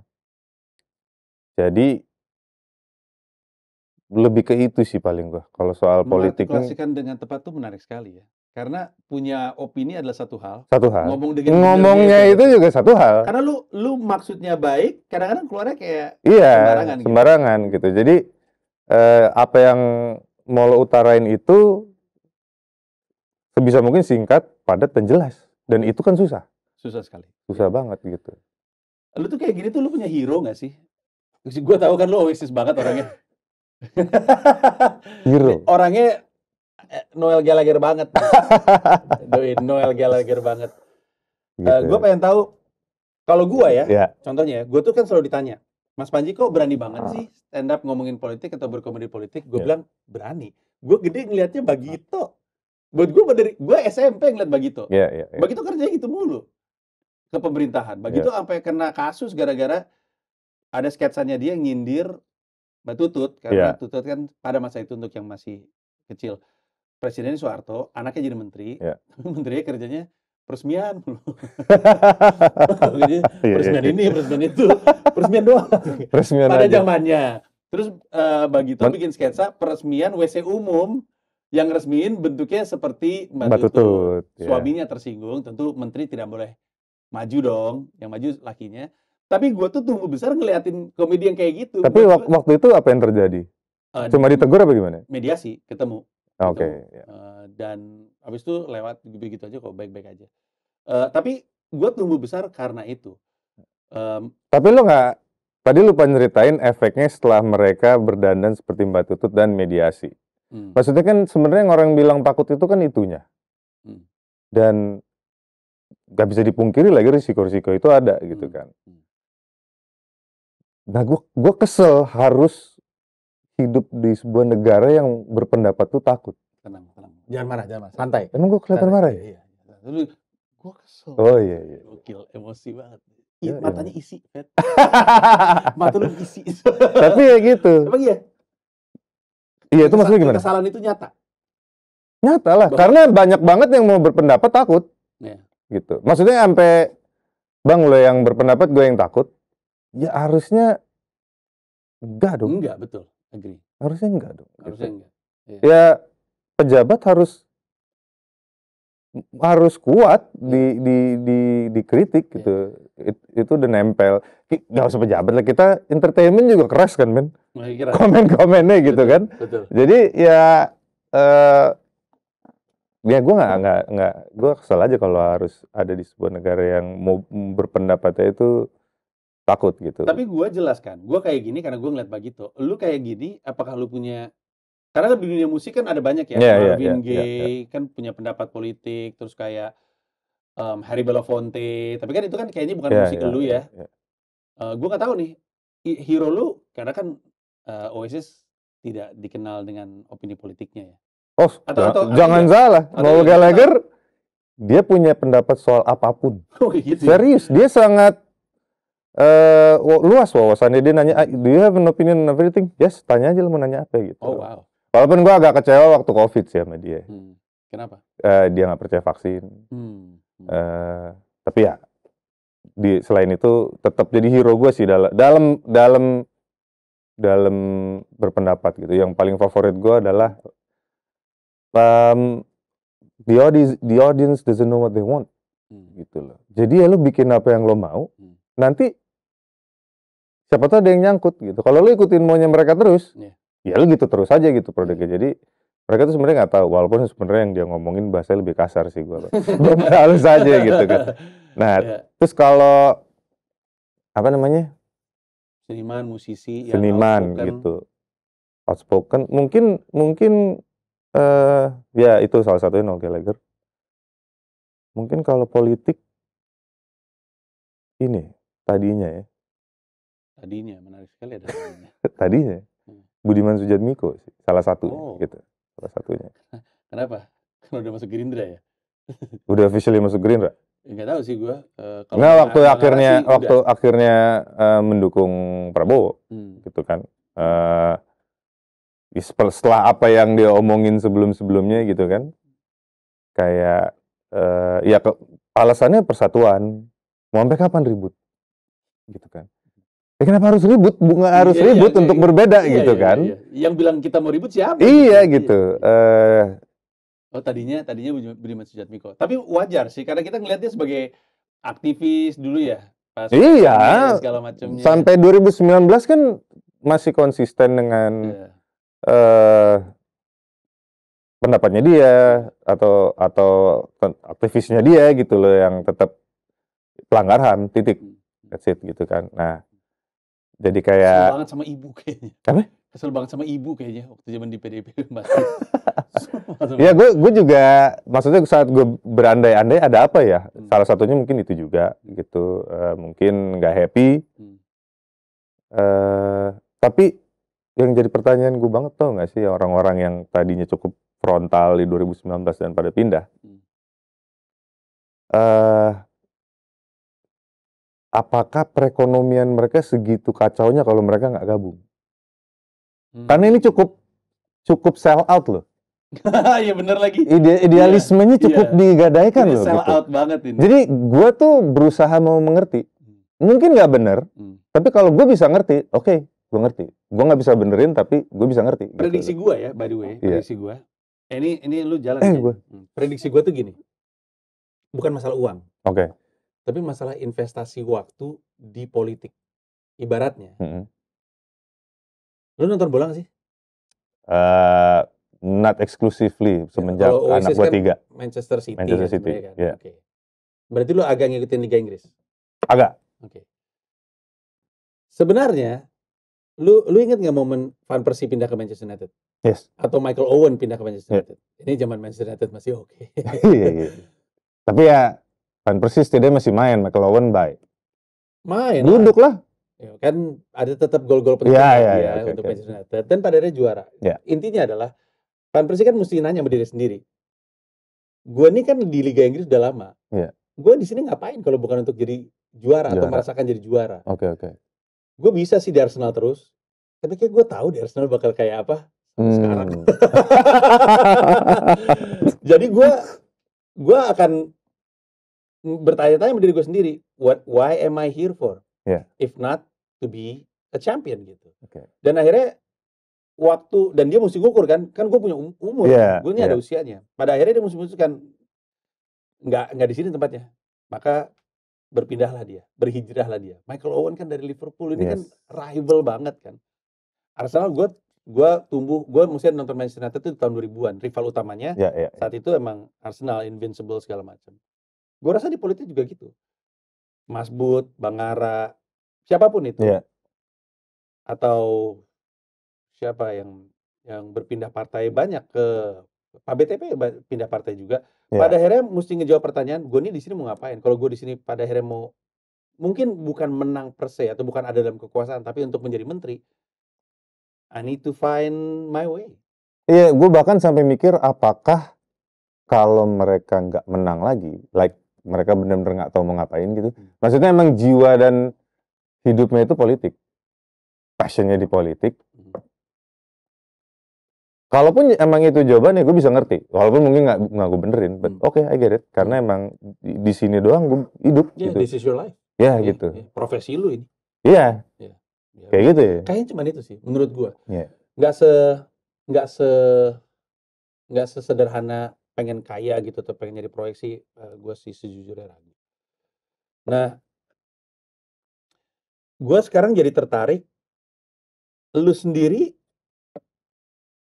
jadi lebih ke itu sih paling gua kalau soal politik kan. dengan tepat tuh menarik sekali ya karena punya opini adalah satu hal satu hal ngomong dengan ngomongnya itu, itu juga satu hal karena lu lu maksudnya baik kadang-kadang keluarnya kayak iya sembarangan, gitu. sembarangan gitu. gitu jadi eh, apa yang mau lo utarain itu sebisa mungkin singkat, padat dan jelas. Dan itu kan susah. Susah sekali. Susah ya. banget gitu. Lu tuh kayak gini tuh lu punya hero gak sih? Gue tahu kan lu oasis banget orangnya. hero. Orangnya eh, Noel Gallagher banget. Noel Gallagher banget. Gitu. Uh, eh, gue ya. pengen tahu kalau gue ya, iya. ya, contohnya, gue tuh kan selalu ditanya, Mas Panji kok berani banget sih stand up ngomongin politik atau berkomedi politik? Gue yeah. bilang berani. Gue gede ngelihatnya Bagito. Buat gue dari gue SMP ngeliat Bagito. Yeah, yeah, yeah. Bagito kerjanya gitu mulu ke pemerintahan. Bagito yeah. sampai kena kasus gara-gara ada sketsanya dia ngindir Mbak Tutut karena iya. yeah. Tutut kan pada masa itu untuk yang masih kecil Presiden Soeharto, anaknya jadi menteri, yeah. menterinya kerjanya Peresmian. Iya, iya, peresmian iya. ini, peresmian itu, peresmian doang. Peresmian Pada zamannya. Terus uh, eh, bagi Gito bikin sketsa peresmian WC umum yang resmiin bentuknya seperti Mbak, Mbak Tutut. Tutut. Suaminya yeah. tersinggung, tentu menteri tidak boleh maju dong, yang maju lakinya. Tapi gue tuh tumbuh besar ngeliatin komedi yang kayak gitu. Tapi tuh, waktu itu apa yang terjadi? Uh, Cuma ditegur apa gimana? Mediasi, ketemu. Oke. Okay, yeah. uh, dan Habis itu lewat begitu aja kok baik-baik aja. Uh, tapi gue tumbuh besar karena itu. Um, tapi lo nggak tadi lupa nyeritain efeknya setelah mereka berdandan seperti Mbak Tutut dan mediasi. Hmm. Maksudnya kan sebenarnya orang bilang takut itu kan itunya. Hmm. Dan nggak bisa dipungkiri lagi risiko-risiko itu ada gitu hmm. kan. Hmm. Nah gue gua kesel harus hidup di sebuah negara yang berpendapat tuh takut. Tenang, tenang. Jangan marah, jangan marah. Santai. Emang gue kelihatan marah ya? Iya. iya. Dulu gue kesel. Oh iya, iya iya. Gokil, emosi banget. ya, matanya iya. isi, Fed. Mata lu isi. Tapi ya gitu. Emang iya? Iya, itu maksudnya gimana? Kesalahan itu nyata. Nyata lah, karena banyak banget yang mau berpendapat takut. Ya. Gitu. Maksudnya sampai Bang lo yang berpendapat, gue yang takut. Ya harusnya enggak dong. Enggak, betul. Agree. Harusnya enggak dong. Harusnya gitu. enggak. Iya. ya pejabat harus harus kuat iya. di di di dikritik iya. gitu yeah. It, itu udah nempel nggak usah pejabat lah kita entertainment juga keras kan men komen komennya gitu betul, kan betul. jadi ya uh, ya gue nggak nggak nggak gue kesel aja kalau harus ada di sebuah negara yang mau berpendapatnya itu takut gitu tapi gue jelaskan gue kayak gini karena gue ngeliat begitu lu kayak gini apakah lu punya karena di dunia musik kan ada banyak ya, yeah, iya, Marvin yeah, yeah, Gaye yeah, yeah. kan punya pendapat politik, terus kayak um, Harry Belafonte, tapi kan itu kan kayaknya bukan yeah, musik yeah, lu ya. Yeah. Iya, iya. Uh, gue nggak tahu nih hero lu karena kan uh, Oasis tidak dikenal dengan opini politiknya ya. Oh, atau, nah, atau, jangan ya, salah. Noel Gallagher dia punya pendapat soal apapun. Oh, gitu. Ya? Serius, dia sangat uh, luas wawasannya. Dia nanya, ah, do you have an opinion on everything? Yes, tanya aja lu mau nanya apa gitu. Oh, wow. Walaupun gue agak kecewa waktu COVID sih sama dia. Hmm. Kenapa? Uh, dia nggak percaya vaksin. Hmm. Uh, tapi ya di selain itu tetap jadi hero gue sih dalam dalam dalam dalam berpendapat gitu. Yang paling favorit gue adalah um, the audience the audience doesn't know what they want hmm. gitu loh. Jadi ya lo bikin apa yang lo mau. Hmm. Nanti siapa tahu ada yang nyangkut gitu. Kalau lo ikutin maunya mereka terus, yeah ya lu gitu terus aja gitu produknya iya. jadi mereka tuh sebenarnya nggak tahu walaupun sebenarnya yang dia ngomongin bahasa lebih kasar sih gua biar halus aja gitu kan nah yeah. terus kalau apa namanya seniman musisi yang seniman outspoken. gitu outspoken mungkin mungkin uh, ya itu salah satunya Noel Gallagher mungkin kalau politik ini tadinya ya tadinya menarik sekali ada tadinya Budiman Sujatmiko sih, salah satu oh. gitu. Salah satunya. Kenapa? Kalau udah masuk Gerindra ya? udah officially masuk Gerindra? Enggak tahu sih gue. Uh, Nggak, waktu akhirnya sih, waktu akhirnya uh, mendukung Prabowo hmm. gitu kan. Uh, setelah apa yang dia omongin sebelum-sebelumnya gitu kan. Kayak uh, ya ke, alasannya persatuan. Mau sampai kapan ribut? Gitu kan. Ya kenapa harus ribut? Bunga iya, harus iya, ribut iya, untuk iya, berbeda iya, gitu iya, kan? Iya, Yang bilang kita mau ribut siapa? Iya, iya. gitu. gitu. Uh, oh tadinya tadinya Budiman Sujatmiko. Tapi wajar sih karena kita ngelihatnya sebagai aktivis dulu ya. Pas iya. Segala macamnya. Sampai 2019 kan masih konsisten dengan yeah. Iya. uh, pendapatnya dia atau atau aktivisnya dia gitu loh yang tetap pelanggaran ham titik. Hmm. That's it gitu kan. Nah jadi kayak Kesel banget sama ibu kayaknya. Apa? Kesel banget sama ibu kayaknya waktu zaman di PDIP masih. Iya, gue gue juga maksudnya saat gue berandai-andai ada apa ya? Hmm. Salah satunya mungkin itu juga gitu. Uh, mungkin nggak happy. Hmm. Uh, tapi yang jadi pertanyaan gue banget tau nggak sih orang-orang yang tadinya cukup frontal di 2019 dan pada pindah. Hmm. Uh, apakah perekonomian mereka segitu kacaunya kalau mereka nggak gabung? Hmm. Karena ini cukup cukup sell out loh. Iya bener lagi. Ide, idealismenya yeah. cukup yeah. digadaikan ini iya, loh. Sell gitu. out banget ini. Jadi gue tuh berusaha mau mengerti. Hmm. Mungkin nggak bener, hmm. tapi kalau gue bisa ngerti, oke, okay, gue ngerti. Gue nggak bisa benerin, tapi gue bisa ngerti. Gitu. Prediksi gitu. gue ya, by the way, yeah. prediksi gue. Eh, ini ini lu jalan. Eh, ya. gua. Hmm. Prediksi gue tuh gini, bukan masalah uang. Oke. Okay tapi masalah investasi waktu di politik ibaratnya hmm. lu nonton bola gak sih uh, not exclusively ya, semenjak Kalau anak gua kan tiga Manchester City Manchester kan City kan? yeah. oke okay. berarti lu agak ngikutin Liga Inggris agak oke okay. sebenarnya lu lu inget nggak momen Van Persie pindah ke Manchester United yes atau Michael Owen pindah ke Manchester yeah. United ini zaman Manchester United masih oke okay. Iya, iya, iya. tapi ya Van Persie setidaknya masih main, Michael Owen baik. Main. Duduk lah. Ya, kan ada tetap gol-gol penting ya, kan ya, ya, okay, untuk okay. Manchester United dan pada akhirnya juara. Ya. Intinya adalah Van Persie kan mesti nanya berdiri sendiri. Gue ini kan di Liga Inggris udah lama. Ya. Gue di sini ngapain kalau bukan untuk jadi juara, juara atau merasakan jadi juara? Oke okay, oke. Okay. Gue bisa sih di Arsenal terus, tapi kayak gue tahu di Arsenal bakal kayak apa hmm. sekarang. jadi gue gue akan bertanya-tanya sama diri gue sendiri, what why am I here for? Yeah. If not to be a champion gitu. Okay. Dan akhirnya waktu dan dia mesti ngukur kan, kan gue punya um, umur, yeah. gue ini yeah. ada usianya. Pada akhirnya dia mesti memutuskan nggak nggak di sini tempatnya. Maka berpindahlah dia, berhijrahlah dia. Michael Owen kan dari Liverpool ini kan yes. kan rival banget kan. Arsenal gue gue tumbuh gue mesti nonton Manchester United itu tahun 2000-an rival utamanya yeah, yeah, yeah. saat itu emang Arsenal invincible segala macam Gue rasa di politik juga gitu. Mas Bud, Bang Ara, siapapun itu. Yeah. Atau siapa yang yang berpindah partai banyak ke Pak BTP pindah partai juga. Yeah. Pada akhirnya mesti ngejawab pertanyaan, gue ini di sini mau ngapain? Kalau gue di sini pada akhirnya mau mungkin bukan menang per se atau bukan ada dalam kekuasaan, tapi untuk menjadi menteri, I need to find my way. Iya, yeah, gue bahkan sampai mikir apakah kalau mereka nggak menang lagi, like mereka benar-benar nggak tahu mau ngapain gitu. Hmm. Maksudnya emang jiwa dan hidupnya itu politik, passionnya di politik. Hmm. Kalaupun emang itu jawabannya, gue bisa ngerti. Walaupun mungkin nggak nggak gue benerin, but hmm. oke okay, I get it. Karena hmm. emang di, di sini doang gue hidup. Yeah, gitu. this is your life. Ya yeah, yeah, gitu. Yeah. Profesi lu ini. Iya. Yeah. Yeah. Kayak gitu ya. Kayaknya cuma itu sih, menurut gue. Iya. Yeah. Nggak se nggak se nggak sesederhana pengen kaya gitu atau pengen jadi proyeksi uh, eh, gue sih sejujurnya ragu. Nah, gue sekarang jadi tertarik. Lu sendiri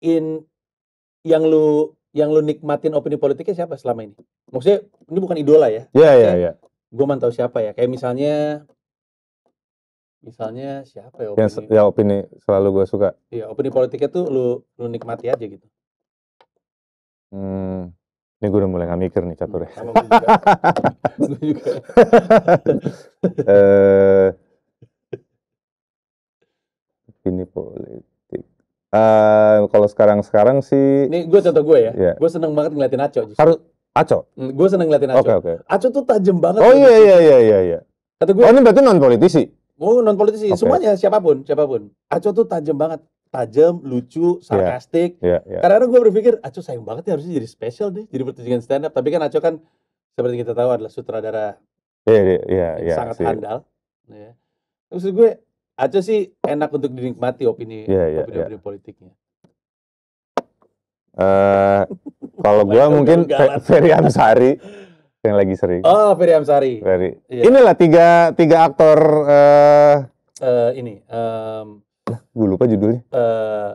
in yang lu yang lu nikmatin opini politiknya siapa selama ini? Maksudnya ini bukan idola ya? Iya iya iya. Gue mantau siapa ya? Kayak misalnya misalnya siapa ya opini? Yang, ya opini selalu gue suka. Iya opini politiknya tuh lu lu nikmati aja gitu. Hmm. Ini gue udah mulai gak mikir nih catur. Hmm, juga. Eh, ini politik. Uh, kalau sekarang-sekarang sih. Ini gue contoh gue ya. Yeah. Gue seneng banget ngeliatin Aco. Harus Aco. Hmm, gue seneng ngeliatin Aco. Okay, okay. Aco tuh tajem banget. Oh iya iya iya iya. iya. Kata gue. Oh ini berarti non politisi. Oh non politisi. Okay. Semuanya siapapun siapapun. Aco tuh tajem banget tajam, lucu, sarkastik. Yeah. Yeah, yeah. Karena gue berpikir, Aco sayang banget ya harusnya jadi spesial deh, jadi pertunjukan stand up. Tapi kan Aco kan seperti kita tahu adalah sutradara yeah, yeah, yeah, yeah, sangat yeah. handal. Yeah. Maksud gue, Aco sih enak untuk dinikmati opini yeah, yeah, opini, yeah. politiknya. Uh, kalau gue mungkin Ferry Amsari yang lagi sering. Oh, Ferry Amsari. Ferry. Yeah. Inilah tiga tiga aktor uh, uh, ini Alah, gue lupa judulnya. Uh,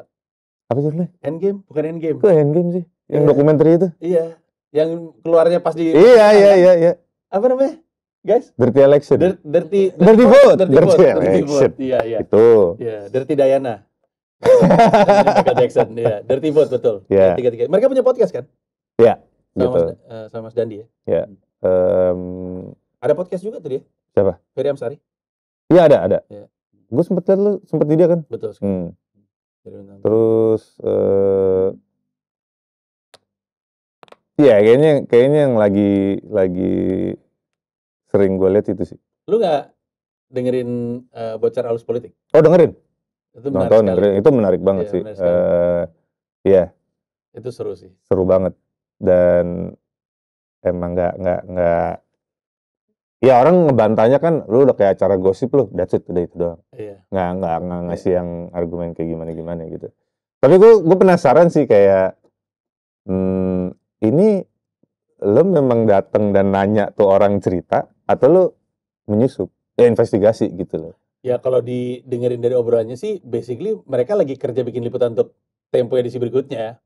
apa judulnya? Endgame, bukan Endgame. Kok Endgame sih? Yang iya. dokumenter itu? Iya. Yang keluarnya pas di Iya, iya, iya, iya. Apa namanya? Guys, Dirty Election. Dirt, dirty, dirty, dirty Vote. Dirty, dirty, vote. Dirty Vote. Iya, iya. Itu. Iya, Dirty Diana. Michael Jackson, iya. Dirty Vote betul. Iya. Yeah. Mereka punya podcast kan? Iya. Yeah, sama gitu. Mas, uh, sama Mas Dandi ya. Iya. Yeah. Um, ada podcast juga tuh dia. Siapa? Ferry Amsari. Iya, ada, ada. Iya gue sempet liat lu sempet di dia kan betul Hmm. terus uh, Iya, kayaknya kayaknya yang lagi lagi sering gue liat itu sih. Lu nggak dengerin uh, eh, bocor alus politik? Oh dengerin. Itu menarik Nonton, dengerin. Itu menarik banget iya, sih. Iya. Uh, Iya. Itu seru sih. Seru banget dan emang nggak nggak nggak Ya orang ngebantahnya kan lu udah kayak acara gosip lu, that's it udah itu doang. Iya. Nggak nggak nggak ngasih iya. yang argumen kayak gimana gimana gitu. Tapi gue gua penasaran sih kayak hmm, ini lu memang datang dan nanya tuh orang cerita atau lu menyusup ya investigasi gitu loh. Ya kalau didengerin dari obrolannya sih basically mereka lagi kerja bikin liputan untuk Tempo edisi berikutnya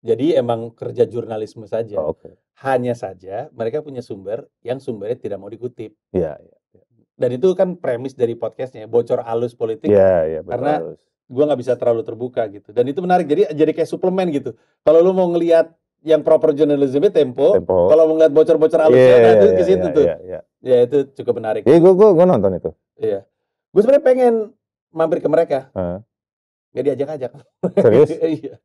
jadi emang kerja jurnalisme saja. Oh, okay. Hanya saja mereka punya sumber yang sumbernya tidak mau dikutip. Iya. Yeah, yeah. Dan itu kan premis dari podcastnya bocor alus politik. Iya yeah, iya. Karena gua gue nggak bisa terlalu terbuka gitu. Dan itu menarik. Jadi jadi kayak suplemen gitu. Kalau lu mau ngelihat yang proper journalism tempo, tempo. kalau mau ngeliat bocor-bocor alusnya yeah, ya yeah, itu yeah, ke situ yeah, tuh. Iya yeah, yeah. ya, itu cukup menarik. Iya, yeah, gue gue nonton itu. Iya. Gue sebenarnya pengen mampir ke mereka. Uh. Gak ya diajak-ajak. Serius? Iya.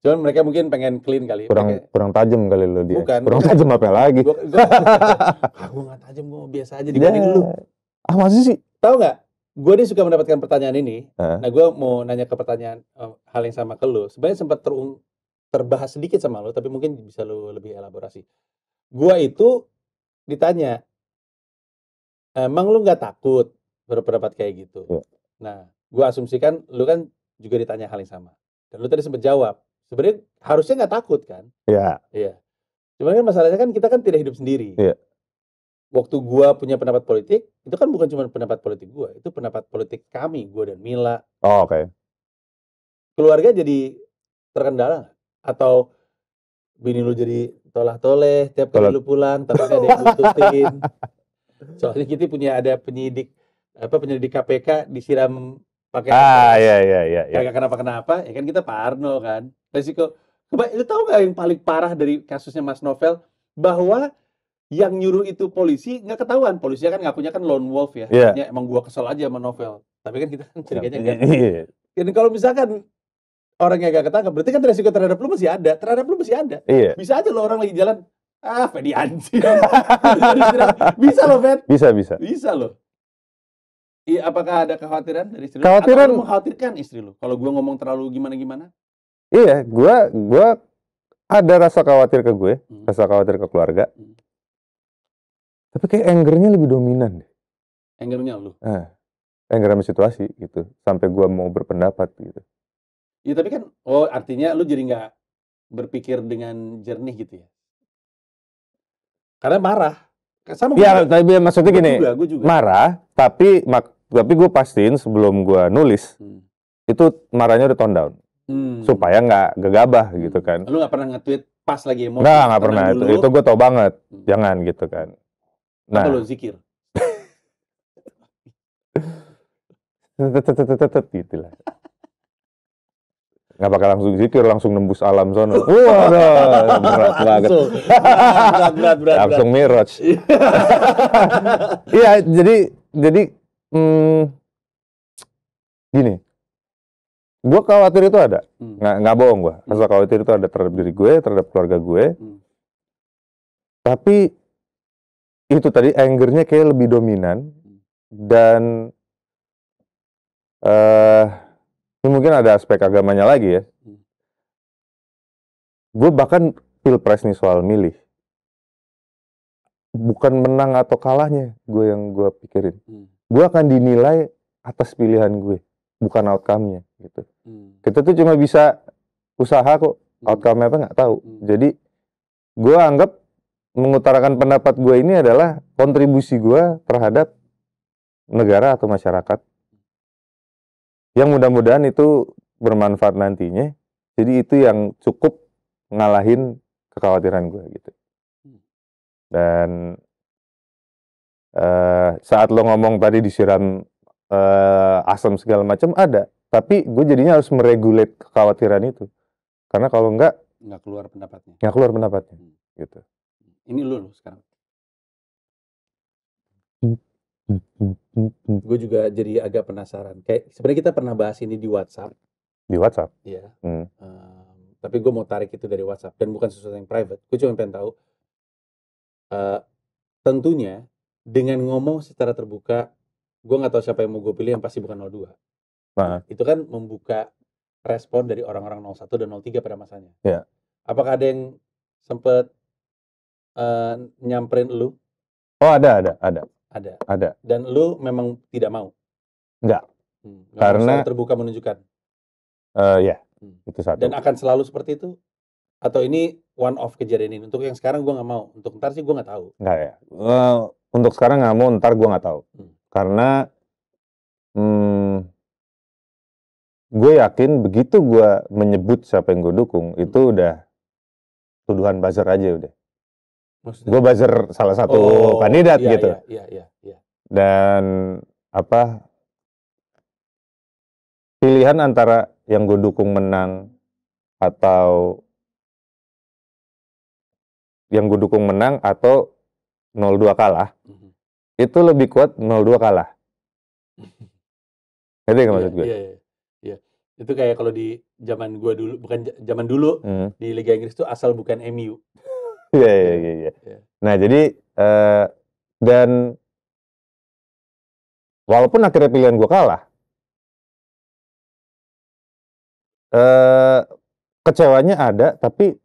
Cuman mereka mungkin pengen clean kali. Kurang mereka... kurang tajam kali lo dia. Bukan. Kurang tajam apa lagi? Gua, gua, ah, gua gak tajam, gua biasa aja dibanding yeah. lu. Ah masih sih? tau nggak? Gue ini suka mendapatkan pertanyaan ini. Nah, gue mau nanya ke pertanyaan uh, hal yang sama ke lu. Sebenarnya sempat terung terbahas sedikit sama lu, tapi mungkin bisa lu lebih elaborasi. Gue itu ditanya, emang lu nggak takut berpendapat kayak gitu? Yeah. Nah, gue asumsikan lu kan juga ditanya hal yang sama. Dan lu tadi sempat jawab, sebenarnya harusnya nggak takut kan Iya. iya cuman kan masalahnya kan kita kan tidak hidup sendiri Iya. waktu gua punya pendapat politik itu kan bukan cuma pendapat politik gua itu pendapat politik kami gua dan Mila oh, oke okay. keluarga jadi terkendala atau bini lu jadi tolah toleh tiap kali lu pulang takutnya ada yang bututin soalnya kita punya ada penyidik apa penyidik KPK disiram pakai ah ya ya ya kagak kenapa kenapa ya kan kita Parno kan Resiko. Lu tahu nggak yang paling parah dari kasusnya Mas Novel? Bahwa yang nyuruh itu polisi nggak ketahuan polisi kan punya kan lone wolf ya yeah. Artinya, emang gua kesel aja sama novel tapi kan kita kan ceritanya iya, kan yeah. Iya. dan kalau misalkan orang yang gak ketangkap berarti kan resiko terhadap lu masih ada terhadap lu masih ada yeah. bisa aja lo orang lagi jalan ah Fedi anjing bisa lo Fed bisa bisa bisa lo Iya, apakah ada kekhawatiran dari istri lu? Kekhawatiran Atau mengkhawatirkan istri lo. Kalau gua ngomong terlalu gimana-gimana? iya gue gua ada rasa khawatir ke gue hmm. rasa khawatir ke keluarga hmm. tapi kayak angernya lebih dominan deh angernya lu Eh, anger sama situasi gitu sampai gue mau berpendapat gitu Iya tapi kan oh artinya lu jadi nggak berpikir dengan jernih gitu ya karena marah kan sama ya gue, tapi maksudnya gini juga, gue juga. marah tapi mak tapi gue pastiin sebelum gue nulis hmm. itu marahnya udah tone down hmm. supaya nggak gegabah gitu kan. Lu nggak pernah nge-tweet pas lagi emosi? Nggak, nggak pernah. Dulu. Itu, itu gue tau banget. Hmm. Jangan gitu kan. Nah. Atau lu zikir? gitu lah. Gak bakal langsung zikir, langsung nembus alam sono. Wah, berat banget. Berat, berat, berat, langsung mirage Iya, jadi jadi hmm, gini gue khawatir itu ada hmm. nggak nggak bohong gue rasa hmm. khawatir itu ada terhadap diri gue terhadap keluarga gue hmm. tapi itu tadi angernya kayak lebih dominan hmm. dan uh, ini mungkin ada aspek agamanya lagi ya hmm. gue bahkan pilpres nih soal milih bukan menang atau kalahnya gue yang gue pikirin gue akan dinilai atas pilihan gue bukan outcome-nya gitu. Hmm. Kita tuh cuma bisa usaha kok, hmm. outcome-nya apa nggak tahu. Hmm. Jadi gue anggap mengutarakan pendapat gue ini adalah kontribusi gue terhadap negara atau masyarakat. Yang mudah-mudahan itu bermanfaat nantinya. Jadi itu yang cukup ngalahin kekhawatiran gue gitu. Hmm. Dan uh, saat lo ngomong tadi disiram uh, asam segala macam ada tapi gue jadinya harus meregulate kekhawatiran itu karena kalau enggak nggak keluar pendapatnya nggak keluar pendapatnya hmm. gitu ini lu loh sekarang gue juga jadi agak penasaran kayak sebenarnya kita pernah bahas ini di WhatsApp di WhatsApp iya hmm. um, tapi gue mau tarik itu dari WhatsApp dan bukan sesuatu yang private gue cuma pengen tahu uh, tentunya dengan ngomong secara terbuka gue nggak tahu siapa yang mau gue pilih yang pasti bukan 02 nah. itu kan membuka respon dari orang-orang 01 dan 03 pada masanya ya. apakah ada yang sempet uh, nyamperin lu oh ada ada ada ada ada dan lu memang tidak mau Enggak. Hmm, karena terbuka menunjukkan uh, ya hmm. itu satu dan akan selalu seperti itu atau ini one off kejadian ini untuk yang sekarang gue nggak mau untuk ntar sih gue nggak tahu nggak ya uh, untuk sekarang nggak mau ntar gue nggak tahu hmm karena hmm, gue yakin begitu gue menyebut siapa yang gue dukung itu hmm. udah tuduhan buzzer aja udah gue buzzer salah satu oh, kandidat iya, gitu iya, iya, iya, iya. dan apa pilihan antara yang gue dukung menang atau yang gue dukung menang atau 0-2 kalah hmm itu lebih kuat 0-2 kalah. Itu yang maksud gue? Iya, iya, Ya. Itu kayak kalau di zaman gue dulu, bukan zaman dulu, hmm. di Liga Inggris itu asal bukan MU. Iya, iya, iya. Ya. Nah, jadi, uh, dan walaupun akhirnya pilihan gue kalah, uh, kecewanya ada, tapi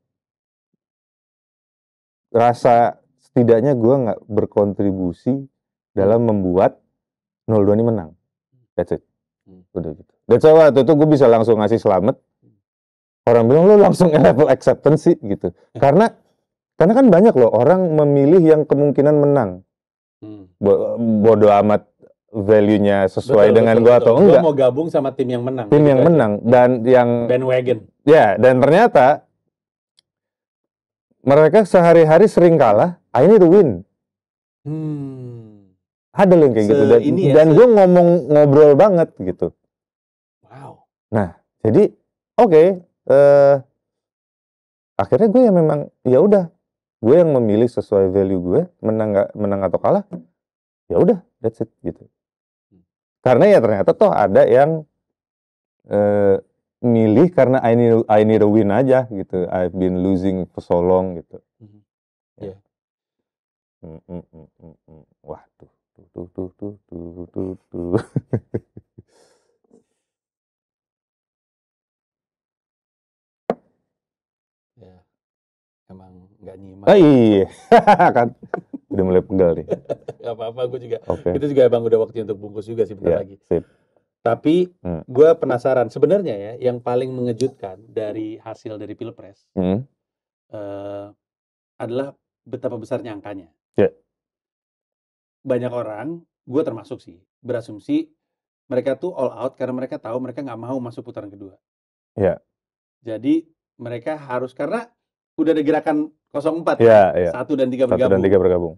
rasa setidaknya gue nggak berkontribusi dalam membuat 02 ini menang. That's it. Hmm. Udah gitu. That's why waktu itu gue bisa langsung ngasih selamat. Orang bilang lo langsung level acceptance sih gitu. Karena karena kan banyak loh orang memilih yang kemungkinan menang. Hmm. Bo bodoh amat value-nya sesuai betul, dengan gue atau enggak. Gue mau gabung sama tim yang menang. Tim gitu yang aja. menang dan yang bandwagon. Ya, dan ternyata mereka sehari-hari sering kalah, I need to win. Hmm ada loh kayak gitu dan, ya, dan gue ngomong ngobrol banget gitu wow nah jadi oke okay, uh, eh, akhirnya gue yang memang ya udah gue yang memilih sesuai value gue menang gak, menang atau kalah ya udah that's it gitu karena ya ternyata toh ada yang uh, milih karena I need I need a win aja gitu I've been losing for so long gitu mm-hmm. ya yeah. mm -mm -mm -mm tuh tuh tuh tuh tuh tuh ya emang nggak nyimak oh, ya, iya gitu. kan udah mulai pegal nih nggak apa-apa gue juga okay. itu juga emang udah waktunya untuk bungkus juga sih bentar yeah, lagi sip. tapi hmm. gue penasaran sebenarnya ya yang paling mengejutkan dari hasil dari pilpres hmm. uh, adalah betapa besarnya angkanya yeah banyak orang, gue termasuk sih, berasumsi mereka tuh all out karena mereka tahu mereka nggak mau masuk putaran kedua. Iya. Jadi mereka harus karena udah ada gerakan 04 yeah, kan, iya. satu dan tiga bergabung. Satu dan tiga bergabung.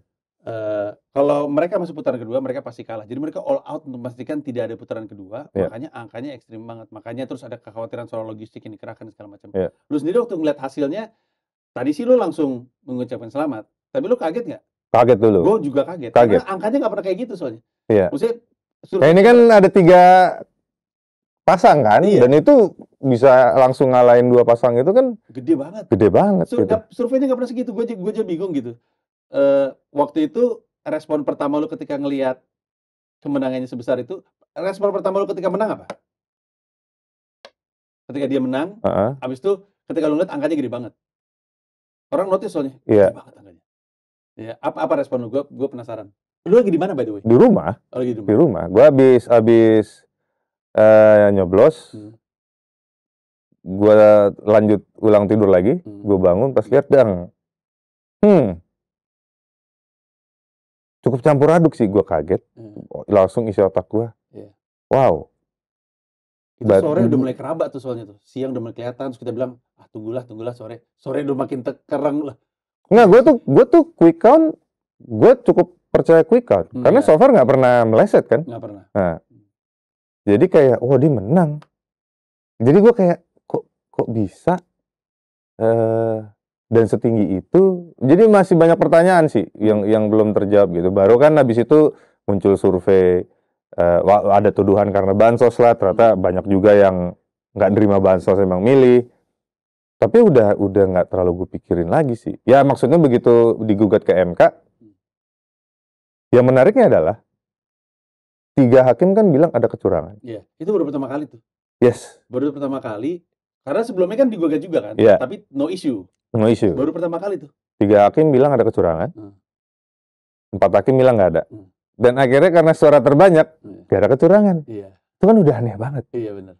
Uh, kalau mereka masuk putaran kedua mereka pasti kalah. Jadi mereka all out untuk memastikan tidak ada putaran kedua. Yeah. Makanya angkanya ekstrim banget. Makanya terus ada kekhawatiran soal logistik yang dikerahkan segala macam. Yeah. Lu sendiri waktu ngeliat hasilnya tadi sih lu langsung mengucapkan selamat. Tapi lu kaget nggak? Kaget dulu. Gue juga kaget. Kaget. Karena angkanya nggak pernah kayak gitu soalnya. Iya. Maksudnya. Nah, ini kan ada tiga pasang kan, iya. dan itu bisa langsung ngalahin dua pasang itu kan gede banget. Gede banget. Sur gitu. Surveinya nggak pernah segitu. Gue gue aja bingung gitu. Uh, waktu itu respon pertama lu ketika ngelihat kemenangannya sebesar itu, respon pertama lu ketika menang apa? Ketika dia menang, uh -huh. abis itu ketika lu ngeliat angkanya gede banget. Orang notice soalnya. Iya. Yeah ya Apa apa respon lu? Gue gue penasaran. Lu lagi di mana by the way? Di rumah. Oh, lagi di rumah. Di rumah. Gue habis habis uh, nyoblos. Hmm. Gue lanjut ulang tidur lagi. Hmm. Gue bangun pas lihat dang. Hmm. Cukup campur aduk sih gue kaget. Hmm. Langsung isi otak gue. Yeah. Wow. Itu But, sore udah mulai kerabat tuh soalnya tuh. Siang udah mulai kelihatan. Terus kita bilang, ah tunggulah, tunggulah sore. Sore udah makin terkerang lah Nggak, gue tuh gue tuh quick count, gue cukup percaya quick count hmm, karena yeah. so far nggak pernah meleset kan. Nggak pernah. Nah, jadi kayak, wah oh, dia menang. Jadi gue kayak kok kok bisa uh, dan setinggi itu. Jadi masih banyak pertanyaan sih yang yang belum terjawab gitu. Baru kan habis itu muncul survei uh, ada tuduhan karena bansos lah. Ternyata hmm. banyak juga yang nggak nerima bansos emang milih tapi udah udah nggak terlalu gue pikirin lagi sih ya maksudnya begitu digugat ke MK yang menariknya adalah tiga hakim kan bilang ada kecurangan Iya. itu baru pertama kali tuh yes baru pertama kali karena sebelumnya kan digugat juga kan yeah. tapi no issue no issue baru pertama kali tuh tiga hakim bilang ada kecurangan hmm. empat hakim bilang nggak ada hmm. dan akhirnya karena suara terbanyak hmm. Iya. gak ada kecurangan iya. itu kan udah aneh banget iya benar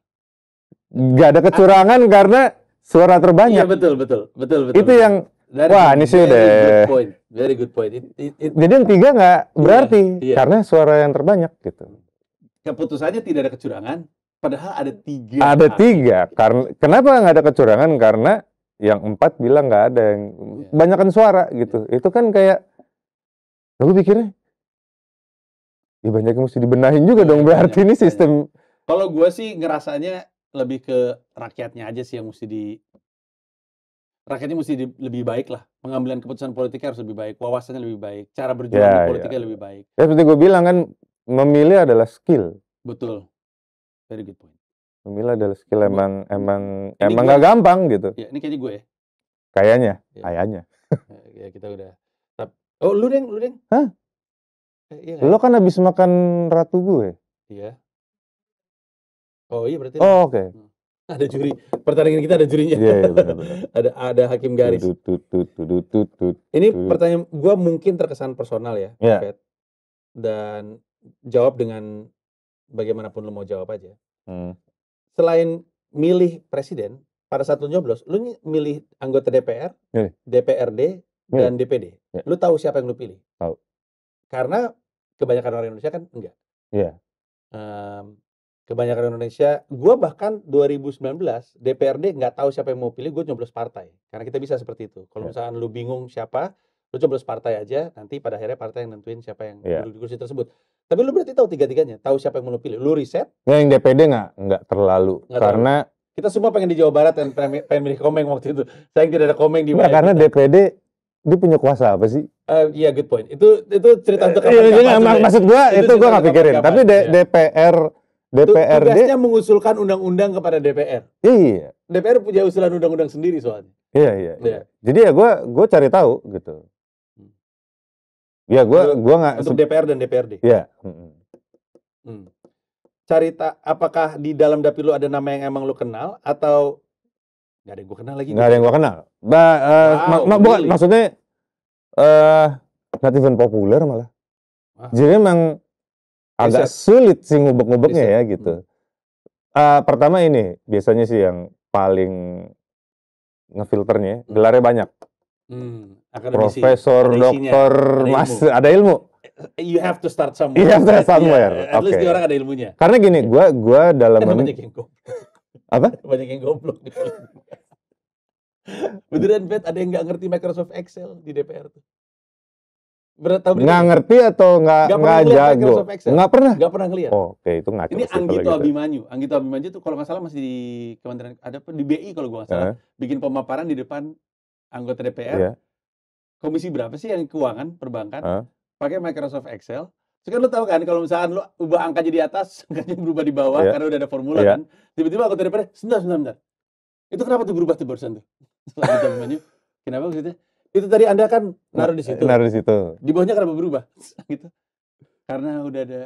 Gak ada kecurangan A karena suara terbanyak. Iya betul betul betul betul. Itu yang That wah ini sih deh. Very Good point. Very good point. It, it, it, Jadi yang tiga nggak iya, berarti yeah. karena suara yang terbanyak gitu. Keputusannya tidak ada kecurangan. Padahal ada tiga. Ada hati. Nah, tiga. Iya. Karena kenapa nggak ada kecurangan? Karena yang empat bilang nggak ada yang yeah. banyakkan suara gitu. Yeah. Itu kan kayak lu pikirnya ya banyak yang mesti dibenahin juga iya, dong. Berarti ini sistem. Kalau gue sih ngerasanya lebih ke rakyatnya aja sih yang mesti di rakyatnya mesti di, lebih baik lah. Pengambilan keputusan politiknya harus lebih baik, wawasannya lebih baik, cara berjuang yeah, ya, politiknya yeah. lebih ya. baik. Ya seperti gue bilang kan, memilih adalah skill. Betul. Very good point. Memilih adalah skill emang Betul. emang ini emang gak gampang gitu. Ya, ini kayaknya gue ya. Kayaknya, ya. kayaknya. ya, ya kita udah. Oh, lu deng, lu deng. Hah? Eh, iya Lo kan habis makan ratu gue. Iya. Oh iya berarti. Oh oke. Okay. Hmm. Ada juri. Pertandingan kita ada jurinya. Iya, yeah, benar, benar. ada ada hakim garis. Tut, tut, tut, tut, tut, tut, Ini pertanyaan gua mungkin terkesan personal ya, yeah. Iya. Dan jawab dengan bagaimanapun lu mau jawab aja. Hmm. Selain milih presiden, pada saat lu nyoblos, lu milih anggota DPR, milih. DPRD, milih. dan DPD. Yeah. Lu tahu siapa yang lu pilih? Tahu. Karena kebanyakan orang Indonesia kan enggak. Iya. Yeah. Um, kebanyakan Indonesia gue bahkan 2019 DPRD nggak tahu siapa yang mau pilih gue nyoblos partai karena kita bisa seperti itu kalau yeah. misalkan lu bingung siapa lu coblos partai aja nanti pada akhirnya partai yang nentuin siapa yang yeah. duduk di kursi tersebut tapi lu berarti tahu tiga-tiganya tahu siapa yang mau lu pilih lu riset nggak ya, yang DPD nggak nggak terlalu gak karena terlalu kita semua pengen di Jawa Barat dan pengen, milih Komeng waktu itu. Saya tidak ada Komeng di Nggak, karena kita. DPD dia punya kuasa apa sih? Uh, iya yeah, good point. Itu itu cerita untuk kapan, eh, iya, iya, -kapan, Maksud gua itu, itu gua nggak pikirin. Tapi ya. DPR DPRD tugasnya mengusulkan undang-undang kepada DPR. Iya. DPR punya usulan undang-undang sendiri soalnya. Iya iya. iya. iya. Jadi ya gue gue cari tahu gitu. Hmm. Ya gue gue nggak untuk DPR dan DPRD. Iya. Hmm. Cari tak apakah di dalam dapil lu ada nama yang emang lu kenal atau nggak ada yang gue kenal lagi? Nggak ada yang gue kenal. Ba, uh, wow, ma ma really? bukan maksudnya eh uh, even populer malah. Ah. Jadi emang agak sulit sih ngubek-ngubeknya ya hmm. gitu. Uh, pertama ini biasanya sih yang paling ngefilternya hmm. gelarnya banyak. Hmm, akademisi. Profesor, ada dokter, ada mas, ada ilmu. Eh, you have to start somewhere. You have to start somewhere. Yeah, at okay. least orang ada ilmunya. Karena gini, gue gue dalam banyak yang goblok. Apa? Banyak yang goblok. Beneran bet ada yang nggak ngerti Microsoft Excel di DPR tuh nggak ngerti atau nggak nggak jago? Nggak pernah. Nggak pernah ngeliat. Oh, Oke, okay. itu ngaco. Ini Anggito gitu. Abimanyu. Anggito Abimanyu itu kalau nggak salah masih di Kementerian ada di BI kalau gue nggak salah. Uh. Bikin pemaparan di depan anggota DPR. Yeah. Komisi berapa sih yang keuangan perbankan? Uh. Pakai Microsoft Excel. Sekarang lo tahu kan kalau misalkan lo ubah angka jadi atas, angkanya berubah di bawah yeah. karena udah ada formula yeah. kan. Tiba-tiba anggota DPR, sebentar, sebentar, sebentar. Itu kenapa tuh berubah tuh barusan tuh? Abimanyu. Kenapa maksudnya? itu tadi Anda kan naruh di situ. Naruh di situ. Di bawahnya kenapa berubah? gitu. Karena udah ada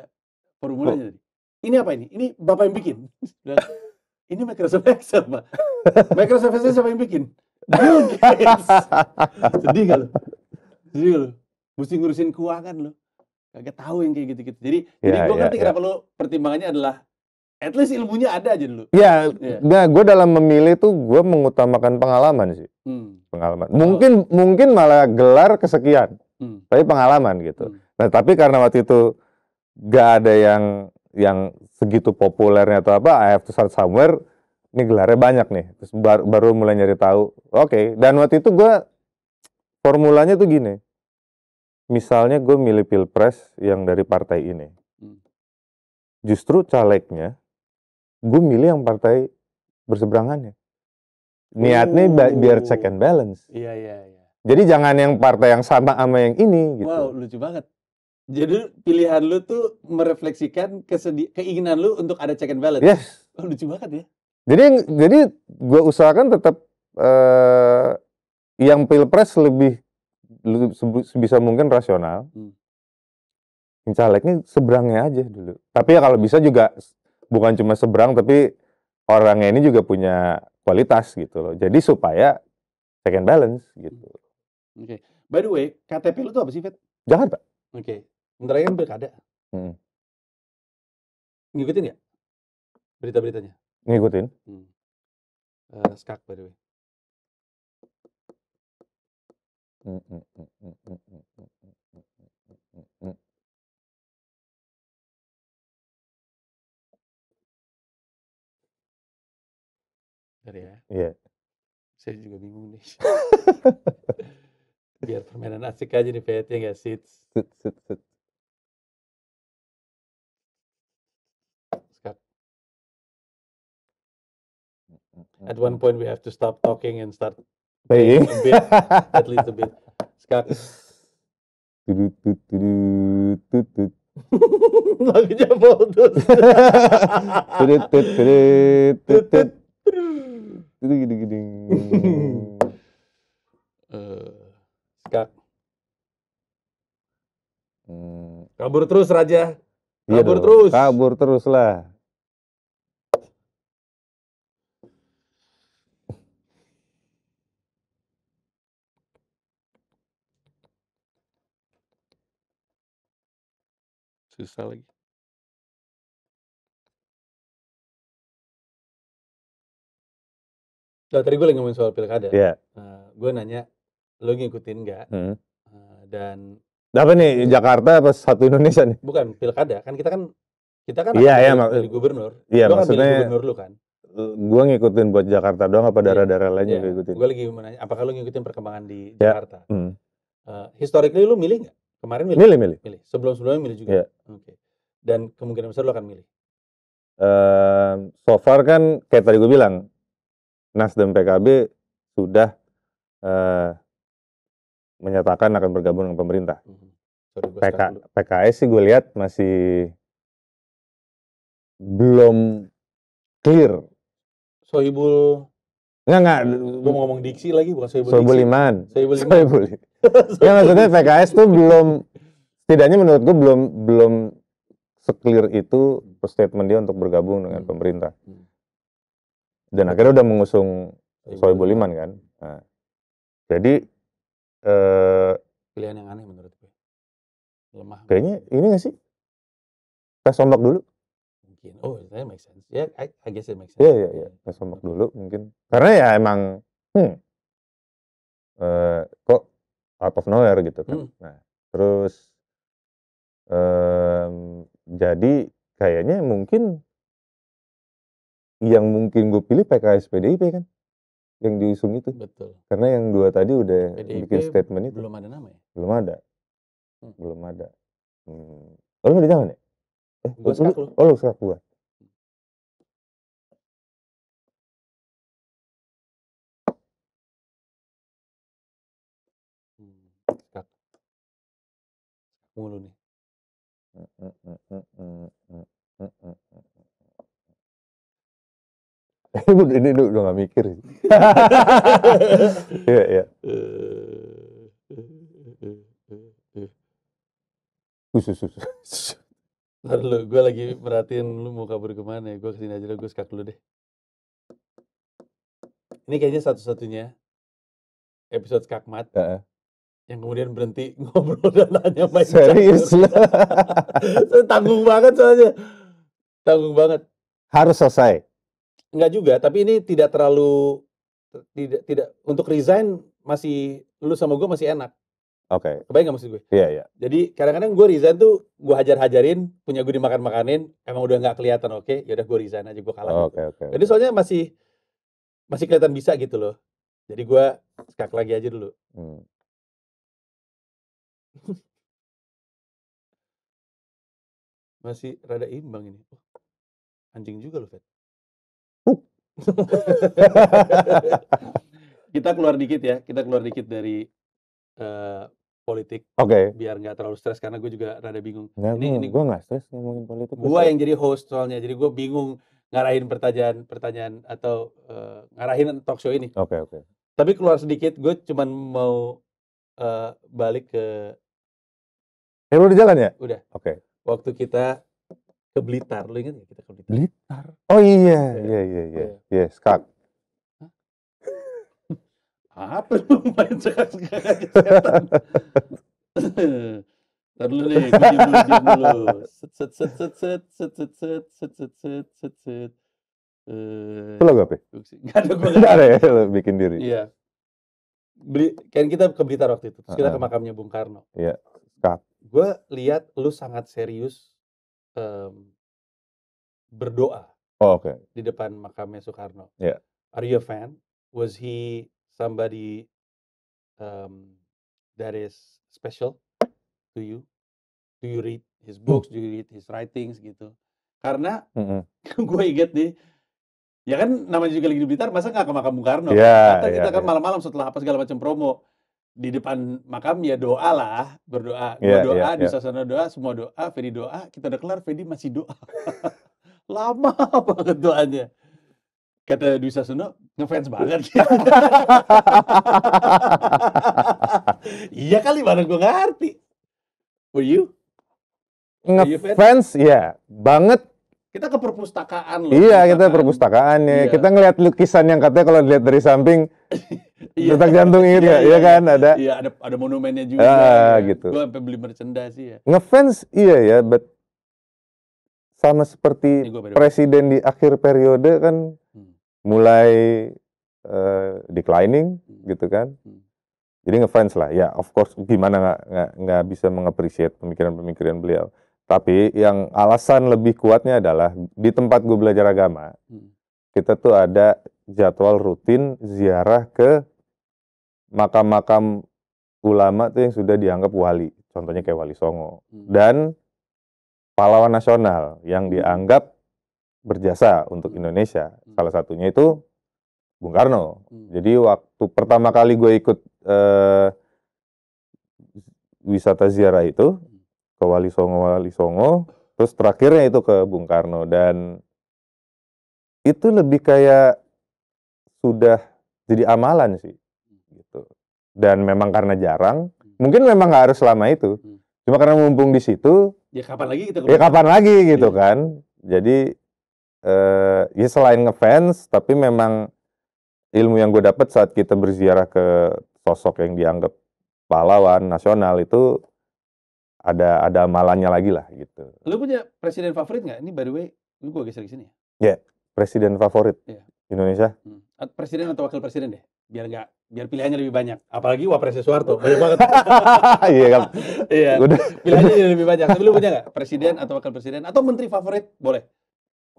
formulanya tadi. Ini apa ini? Ini Bapak yang bikin. Dan, ini Microsoft Excel, Pak. Microsoft Excel siapa yang bikin? Bill Gates. Sedih kalau Sedih Mesti ngurusin keuangan lo. Kagak tahu yang kayak gitu-gitu. Jadi, yeah, jadi ya, gue yeah, ngerti yeah. kenapa lo pertimbangannya adalah at least ilmunya ada aja dulu. Iya, yeah. nah gue dalam memilih tuh gue mengutamakan pengalaman sih, hmm. pengalaman. Oh. Mungkin mungkin malah gelar kesekian, hmm. tapi pengalaman gitu. Hmm. Nah tapi karena waktu itu gak ada yang yang segitu populernya atau apa, I have to start somewhere. Ini gelarnya banyak nih, terus baru, baru mulai nyari tahu. Oke, okay. dan waktu itu gue formulanya tuh gini. Misalnya gue milih pilpres yang dari partai ini, hmm. justru calegnya gue milih yang partai berseberangannya niatnya bi biar oh. check and balance iya iya iya jadi jangan yang partai yang sama sama yang ini gitu wow lucu banget jadi pilihan lu tuh merefleksikan keinginan lu untuk ada check and balance yes oh, lucu banget ya jadi jadi gue usahakan tetap uh, eh, yang pilpres lebih, lebih sebisa mungkin rasional hmm. calegnya seberangnya aja dulu tapi ya kalau bisa juga bukan cuma seberang tapi orangnya ini juga punya kualitas gitu loh. Jadi supaya check and balance gitu. Hmm. Oke. Okay. By the way, KTP lu tuh apa sih, Fit? Jakarta. Oke. Okay. Bentar lagi kan pilkada. Hmm. Ngikutin ya berita-beritanya? Ngikutin. Hmm. Uh, skak by the way. hmm, hmm, hmm. hmm, hmm ya. Iya. Saya juga bingung nih. Biar permainan asik aja nih Pet, ya nggak Sit Sit, sit, sit. At one point we have to stop talking and start oh, iya? playing a bit, at least a bit. Skak. Lagunya tutut itu gini gini. Eh. Kak. Hmm. Kabur terus Raja. Iya Kabur iya terus. Kabur terus lah. Susah lagi. Nah, tadi gue lagi ngomongin soal pilkada. Iya. Yeah. Uh, gue nanya, lo ngikutin nggak? Hmm. Uh, dan apa nih Jakarta apa satu Indonesia nih? Bukan pilkada, kan kita kan kita kan yeah, iya, iya maksudnya gubernur. Iya, yeah, maksudnya kan gubernur lu kan. Gue ngikutin buat Jakarta doang apa iya. daerah-daerah yeah, lainnya yeah. ngikutin? Gue lagi menanya, apakah lu ngikutin perkembangan di yeah. Jakarta? Hmm. Uh, historically lu milih nggak? Kemarin milih. Milih, milih. milih. Sebelum-sebelumnya milih juga. Yeah. Oke. Okay. Dan kemungkinan besar lo akan milih. Uh, so far kan kayak tadi gue bilang Nasdem PKB sudah uh, menyatakan akan bergabung dengan pemerintah. Hmm, PK, PKS sih gue lihat masih belum clear. Sohibul Enggak, enggak. Gue mau ngomong diksi lagi, bukan Sohibul diksi. Iman. Soebul Iman. Soebul. ya maksudnya PKS tuh belum, setidaknya menurut gue belum belum seclear itu hmm. statement dia untuk bergabung dengan hmm. pemerintah dan akhirnya udah mengusung iya, Soebul iya. Iman kan. Nah, jadi eh, pilihan yang aneh menurut gue. Lemah. Kayaknya ini gak sih? Tes ombak dulu. Mungkin. Oh, saya make sense. Ya, yeah, I, I guess it makes iya, sense. Iya, iya, iya. Yeah. Tes ombak dulu mungkin. Karena ya emang hmm. Eh, kok out of nowhere gitu kan. Hmm. Nah, terus um, jadi kayaknya mungkin yang mungkin gue pilih PKS PDIP kan yang diusung itu. Betul. Karena yang dua tadi udah PDIP bikin statement itu. Belum ada nama ya? Belum ada. Hmm. Belum ada. Hmm. Oh, lu di tangan ya? Eh, gua lu, oh, lu, oh, lu serak gua. Hmm, mulu nih. Mm -mm -mm, mm, mm, mm ini lu udah gak mikir ya Iya, iya. Susu, susu. lu, gue lagi merhatiin lu mau kabur kemana ya. Gue kesini aja gue sekat dulu deh. Ini kayaknya satu-satunya episode skakmat. Uh -uh yang kemudian berhenti ngobrol dan tanya main serius lah tanggung banget soalnya tanggung banget harus selesai Enggak juga, tapi ini tidak terlalu tidak tidak untuk resign masih lu sama gue masih enak. Oke. Okay. Kebayang gak maksud gue? Iya, yeah, iya. Yeah. Jadi kadang-kadang gue resign tuh gue hajar-hajarin, punya gue dimakan-makanin, emang udah nggak kelihatan oke, okay? ya udah gue resign aja gue kalah. Gitu. Oke, oke. Jadi soalnya masih masih kelihatan bisa gitu loh. Jadi gue skak lagi aja dulu. Hmm. masih rada imbang ini. Oh, anjing juga loh, Fet. kita keluar dikit ya, kita keluar dikit dari uh, politik. Oke. Okay. Biar nggak terlalu stres karena gue juga rada bingung. Nah, ini, ini gue nggak stres ngomongin politik. Gue yang jadi host soalnya, jadi gue bingung ngarahin pertanyaan-pertanyaan atau uh, ngarahin talk show ini. Oke okay, oke. Okay. Tapi keluar sedikit, gue cuman mau uh, balik ke. Eh, udah jalan ya? Udah. Oke. Okay. Waktu kita ke Blitar, lu inget gak kita ke Blitar? Blitar gitar. Oh iya, iya, iya, iya, iya, skak. Apa lu main skak setan? Ntar dulu nih, gue dulu, dulu. Set, set, set, set, set, set, set, set, set, set, set, set, set. Itu lagu apa? Gak ada gue. Gak ada ya, lo bikin diri. Iya. Beli, kan kita ke Blitar waktu itu, terus kita ke makamnya Bung Karno. Iya, skak. Gue lihat lu sangat serius um, berdoa oh, okay. di depan makamnya Soekarno. Yeah. Are you a fan? Was he somebody um, that is special to you? Do you read his hmm. books? Do you read his writings gitu? Karena mm -hmm. hmm. gue inget nih, ya kan namanya juga lagi di Blitar, masa nggak ke makam Bung Karno? Yeah, Kata yeah, kita kan ya. malam-malam yeah. setelah apa segala macam promo di depan makam ya, ya, ya doa lah berdoa, yeah, doa yeah, di yeah. suasana doa, semua doa, Fedi doa, kita udah kelar, Fedi masih doa. lama banget doanya kata Dwi Sasuno ngefans banget iya kali mana gue ngerti were you ngefans ya banget kita ke perpustakaan loh iya kita ke perpustakaan ya kita ngelihat lukisan yang katanya kalau dilihat dari samping detak iya. jantung itu iya, iya, iya, kan ada iya ada ada monumennya juga Ah, gitu gue sampai beli merchandise ya ngefans iya ya but sama seperti presiden di akhir periode kan hmm. mulai uh, declining hmm. gitu kan. Hmm. Jadi ngefans lah, ya of course gimana nggak nggak bisa mengapresiasi pemikiran-pemikiran beliau. Tapi yang alasan lebih kuatnya adalah di tempat gue belajar agama, hmm. kita tuh ada jadwal rutin ziarah ke makam-makam ulama tuh yang sudah dianggap wali, contohnya kayak wali Songo. Hmm. Dan pahlawan nasional yang hmm. dianggap berjasa untuk Indonesia. Hmm. Salah satunya itu Bung Karno. Hmm. Jadi waktu pertama kali gue ikut eh, wisata ziarah itu ke Wali Songo, Wali Songo, terus terakhirnya itu ke Bung Karno dan itu lebih kayak sudah jadi amalan sih gitu. Dan memang karena jarang, mungkin memang nggak harus selama itu. Cuma karena mumpung di situ, Ya kapan lagi kita Ya kapan lagi gitu ya. kan. Jadi eh ya selain ngefans tapi memang ilmu yang gue dapat saat kita berziarah ke sosok yang dianggap pahlawan nasional itu ada ada malanya lagi lah gitu. Lu punya presiden favorit nggak? Ini by the way, lu gue geser ke sini ya. Yeah, presiden favorit. Yeah. Indonesia. Hmm. Presiden atau wakil presiden deh? biar nggak biar pilihannya lebih banyak. Apalagi wapresnya Soeharto banyak banget. Iya kan. Iya. Pilihannya lebih banyak. Tapi lu punya nggak presiden atau wakil presiden atau menteri favorit boleh.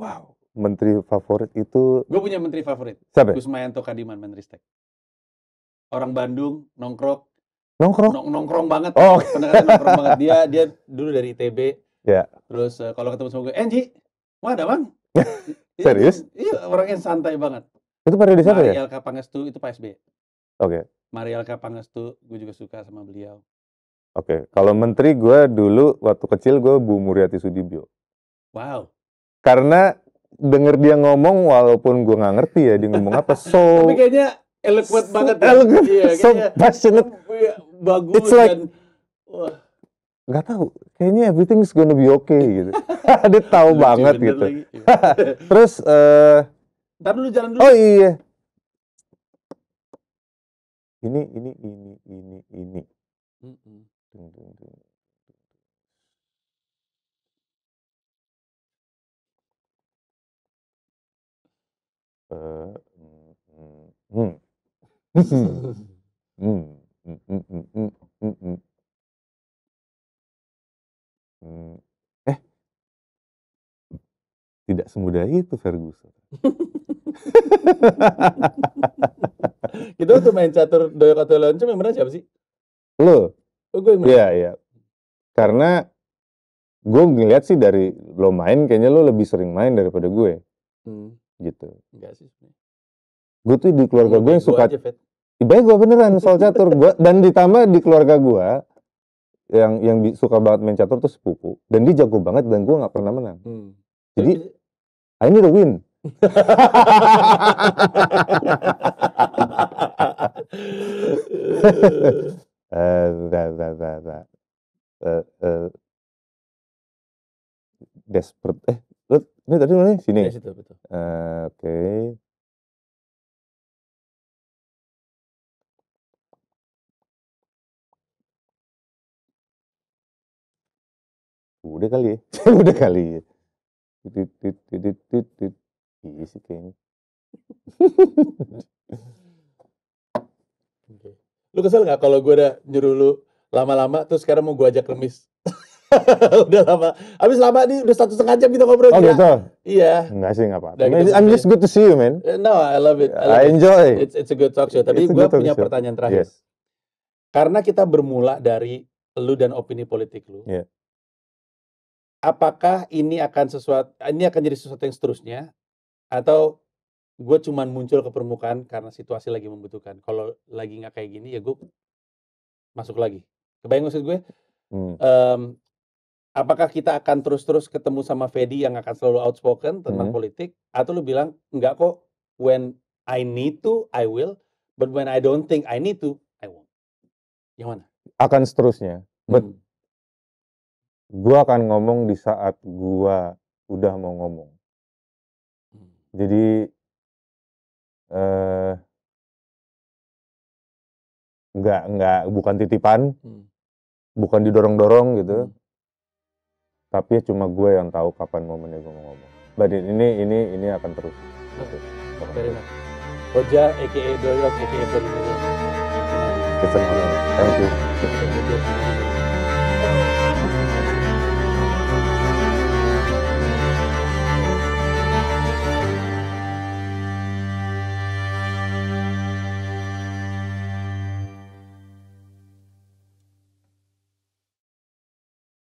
Wow. Menteri favorit itu. Gue punya menteri favorit. Siapa? Ya? Kusmayanto Kadiman Menristek. Orang Bandung nongkrong. Nongkrong. Nong nongkrong banget. Oh. Pendekatan nongkrong banget dia dia dulu dari ITB. Ya. Yeah. Terus uh, kalau ketemu sama gue, Enji, eh, mana ada bang? Serius? Iya, orangnya santai banget. Itu periode siapa ya? Mariel Kapangestu itu Pak SB. Oke. Okay. Mariel Kapangestu, gue juga suka sama beliau. Oke, okay. kalau menteri gue dulu waktu kecil gue Bu Muriati Sudibyo. Wow. Karena denger dia ngomong walaupun gue nggak ngerti ya dia ngomong apa so tapi kayaknya eloquent so banget ya. eloquent ya. so passionate iya, bagus It's like, dan tau. tau. kayaknya is gonna be okay gitu dia tahu banget gitu iya. terus uh, Ntar dulu jalan dulu. Oh iya. Ini ini ini ini ini. Eh, mm, mm -mm. Hmm. Hmm. Hmm. Hmm. Hmm. Hmm. Hmm. Hmm. hmm tidak semudah itu Ferguson. itu tuh main catur doyok atau lonceng yang menang siapa sih? Lo. Oh, gue Iya, iya. Karena gue ngeliat sih dari lo main kayaknya lo lebih sering main daripada gue. Hmm. Gitu. Enggak sih. Gue tuh di keluarga gue yang suka Ibaik gue beneran soal catur gua dan ditambah di keluarga gue yang yang suka banget main catur tuh sepupu dan dia jago banget dan gue nggak pernah menang. Hmm jadi I need a win. uh, that, that, that, that. Uh, uh, desperate eh lu, ini tadi mana sini ya, situ, betul. Uh, oke okay. udah kali ya udah kali ya Titit titit iya Lu kesel nggak kalau gue udah nyuruh lu lama-lama terus sekarang mau gue ajak remis? udah lama. Abis lama nih udah satu setengah jam kita ngobrol. Oh gitu. Iya. Enggak sih enggak apa-apa. Nah, I'm just good to see you, man. Eh, no, I love it. I, love I enjoy. It. It's, it's a good talk show. Tapi gue punya pertanyaan terakhir. Yes. Karena kita bermula dari lu dan opini politik lu. Yeah apakah ini akan sesuatu ini akan jadi sesuatu yang seterusnya atau gue cuman muncul ke permukaan karena situasi lagi membutuhkan kalau lagi nggak kayak gini ya gue masuk lagi kebayang maksud gue hmm. um, apakah kita akan terus-terus ketemu sama Fedi yang akan selalu outspoken tentang hmm. politik atau lu bilang nggak kok when I need to I will but when I don't think I need to I won't yang mana akan seterusnya but hmm gue akan ngomong di saat gue udah mau ngomong hmm. jadi eh, nggak bukan titipan hmm. bukan didorong dorong gitu hmm. tapi ya cuma gue yang tahu kapan momennya gue mau ngomong Badin ini ini ini akan terus okay. Nah, okay. Roja aka aka Thank you.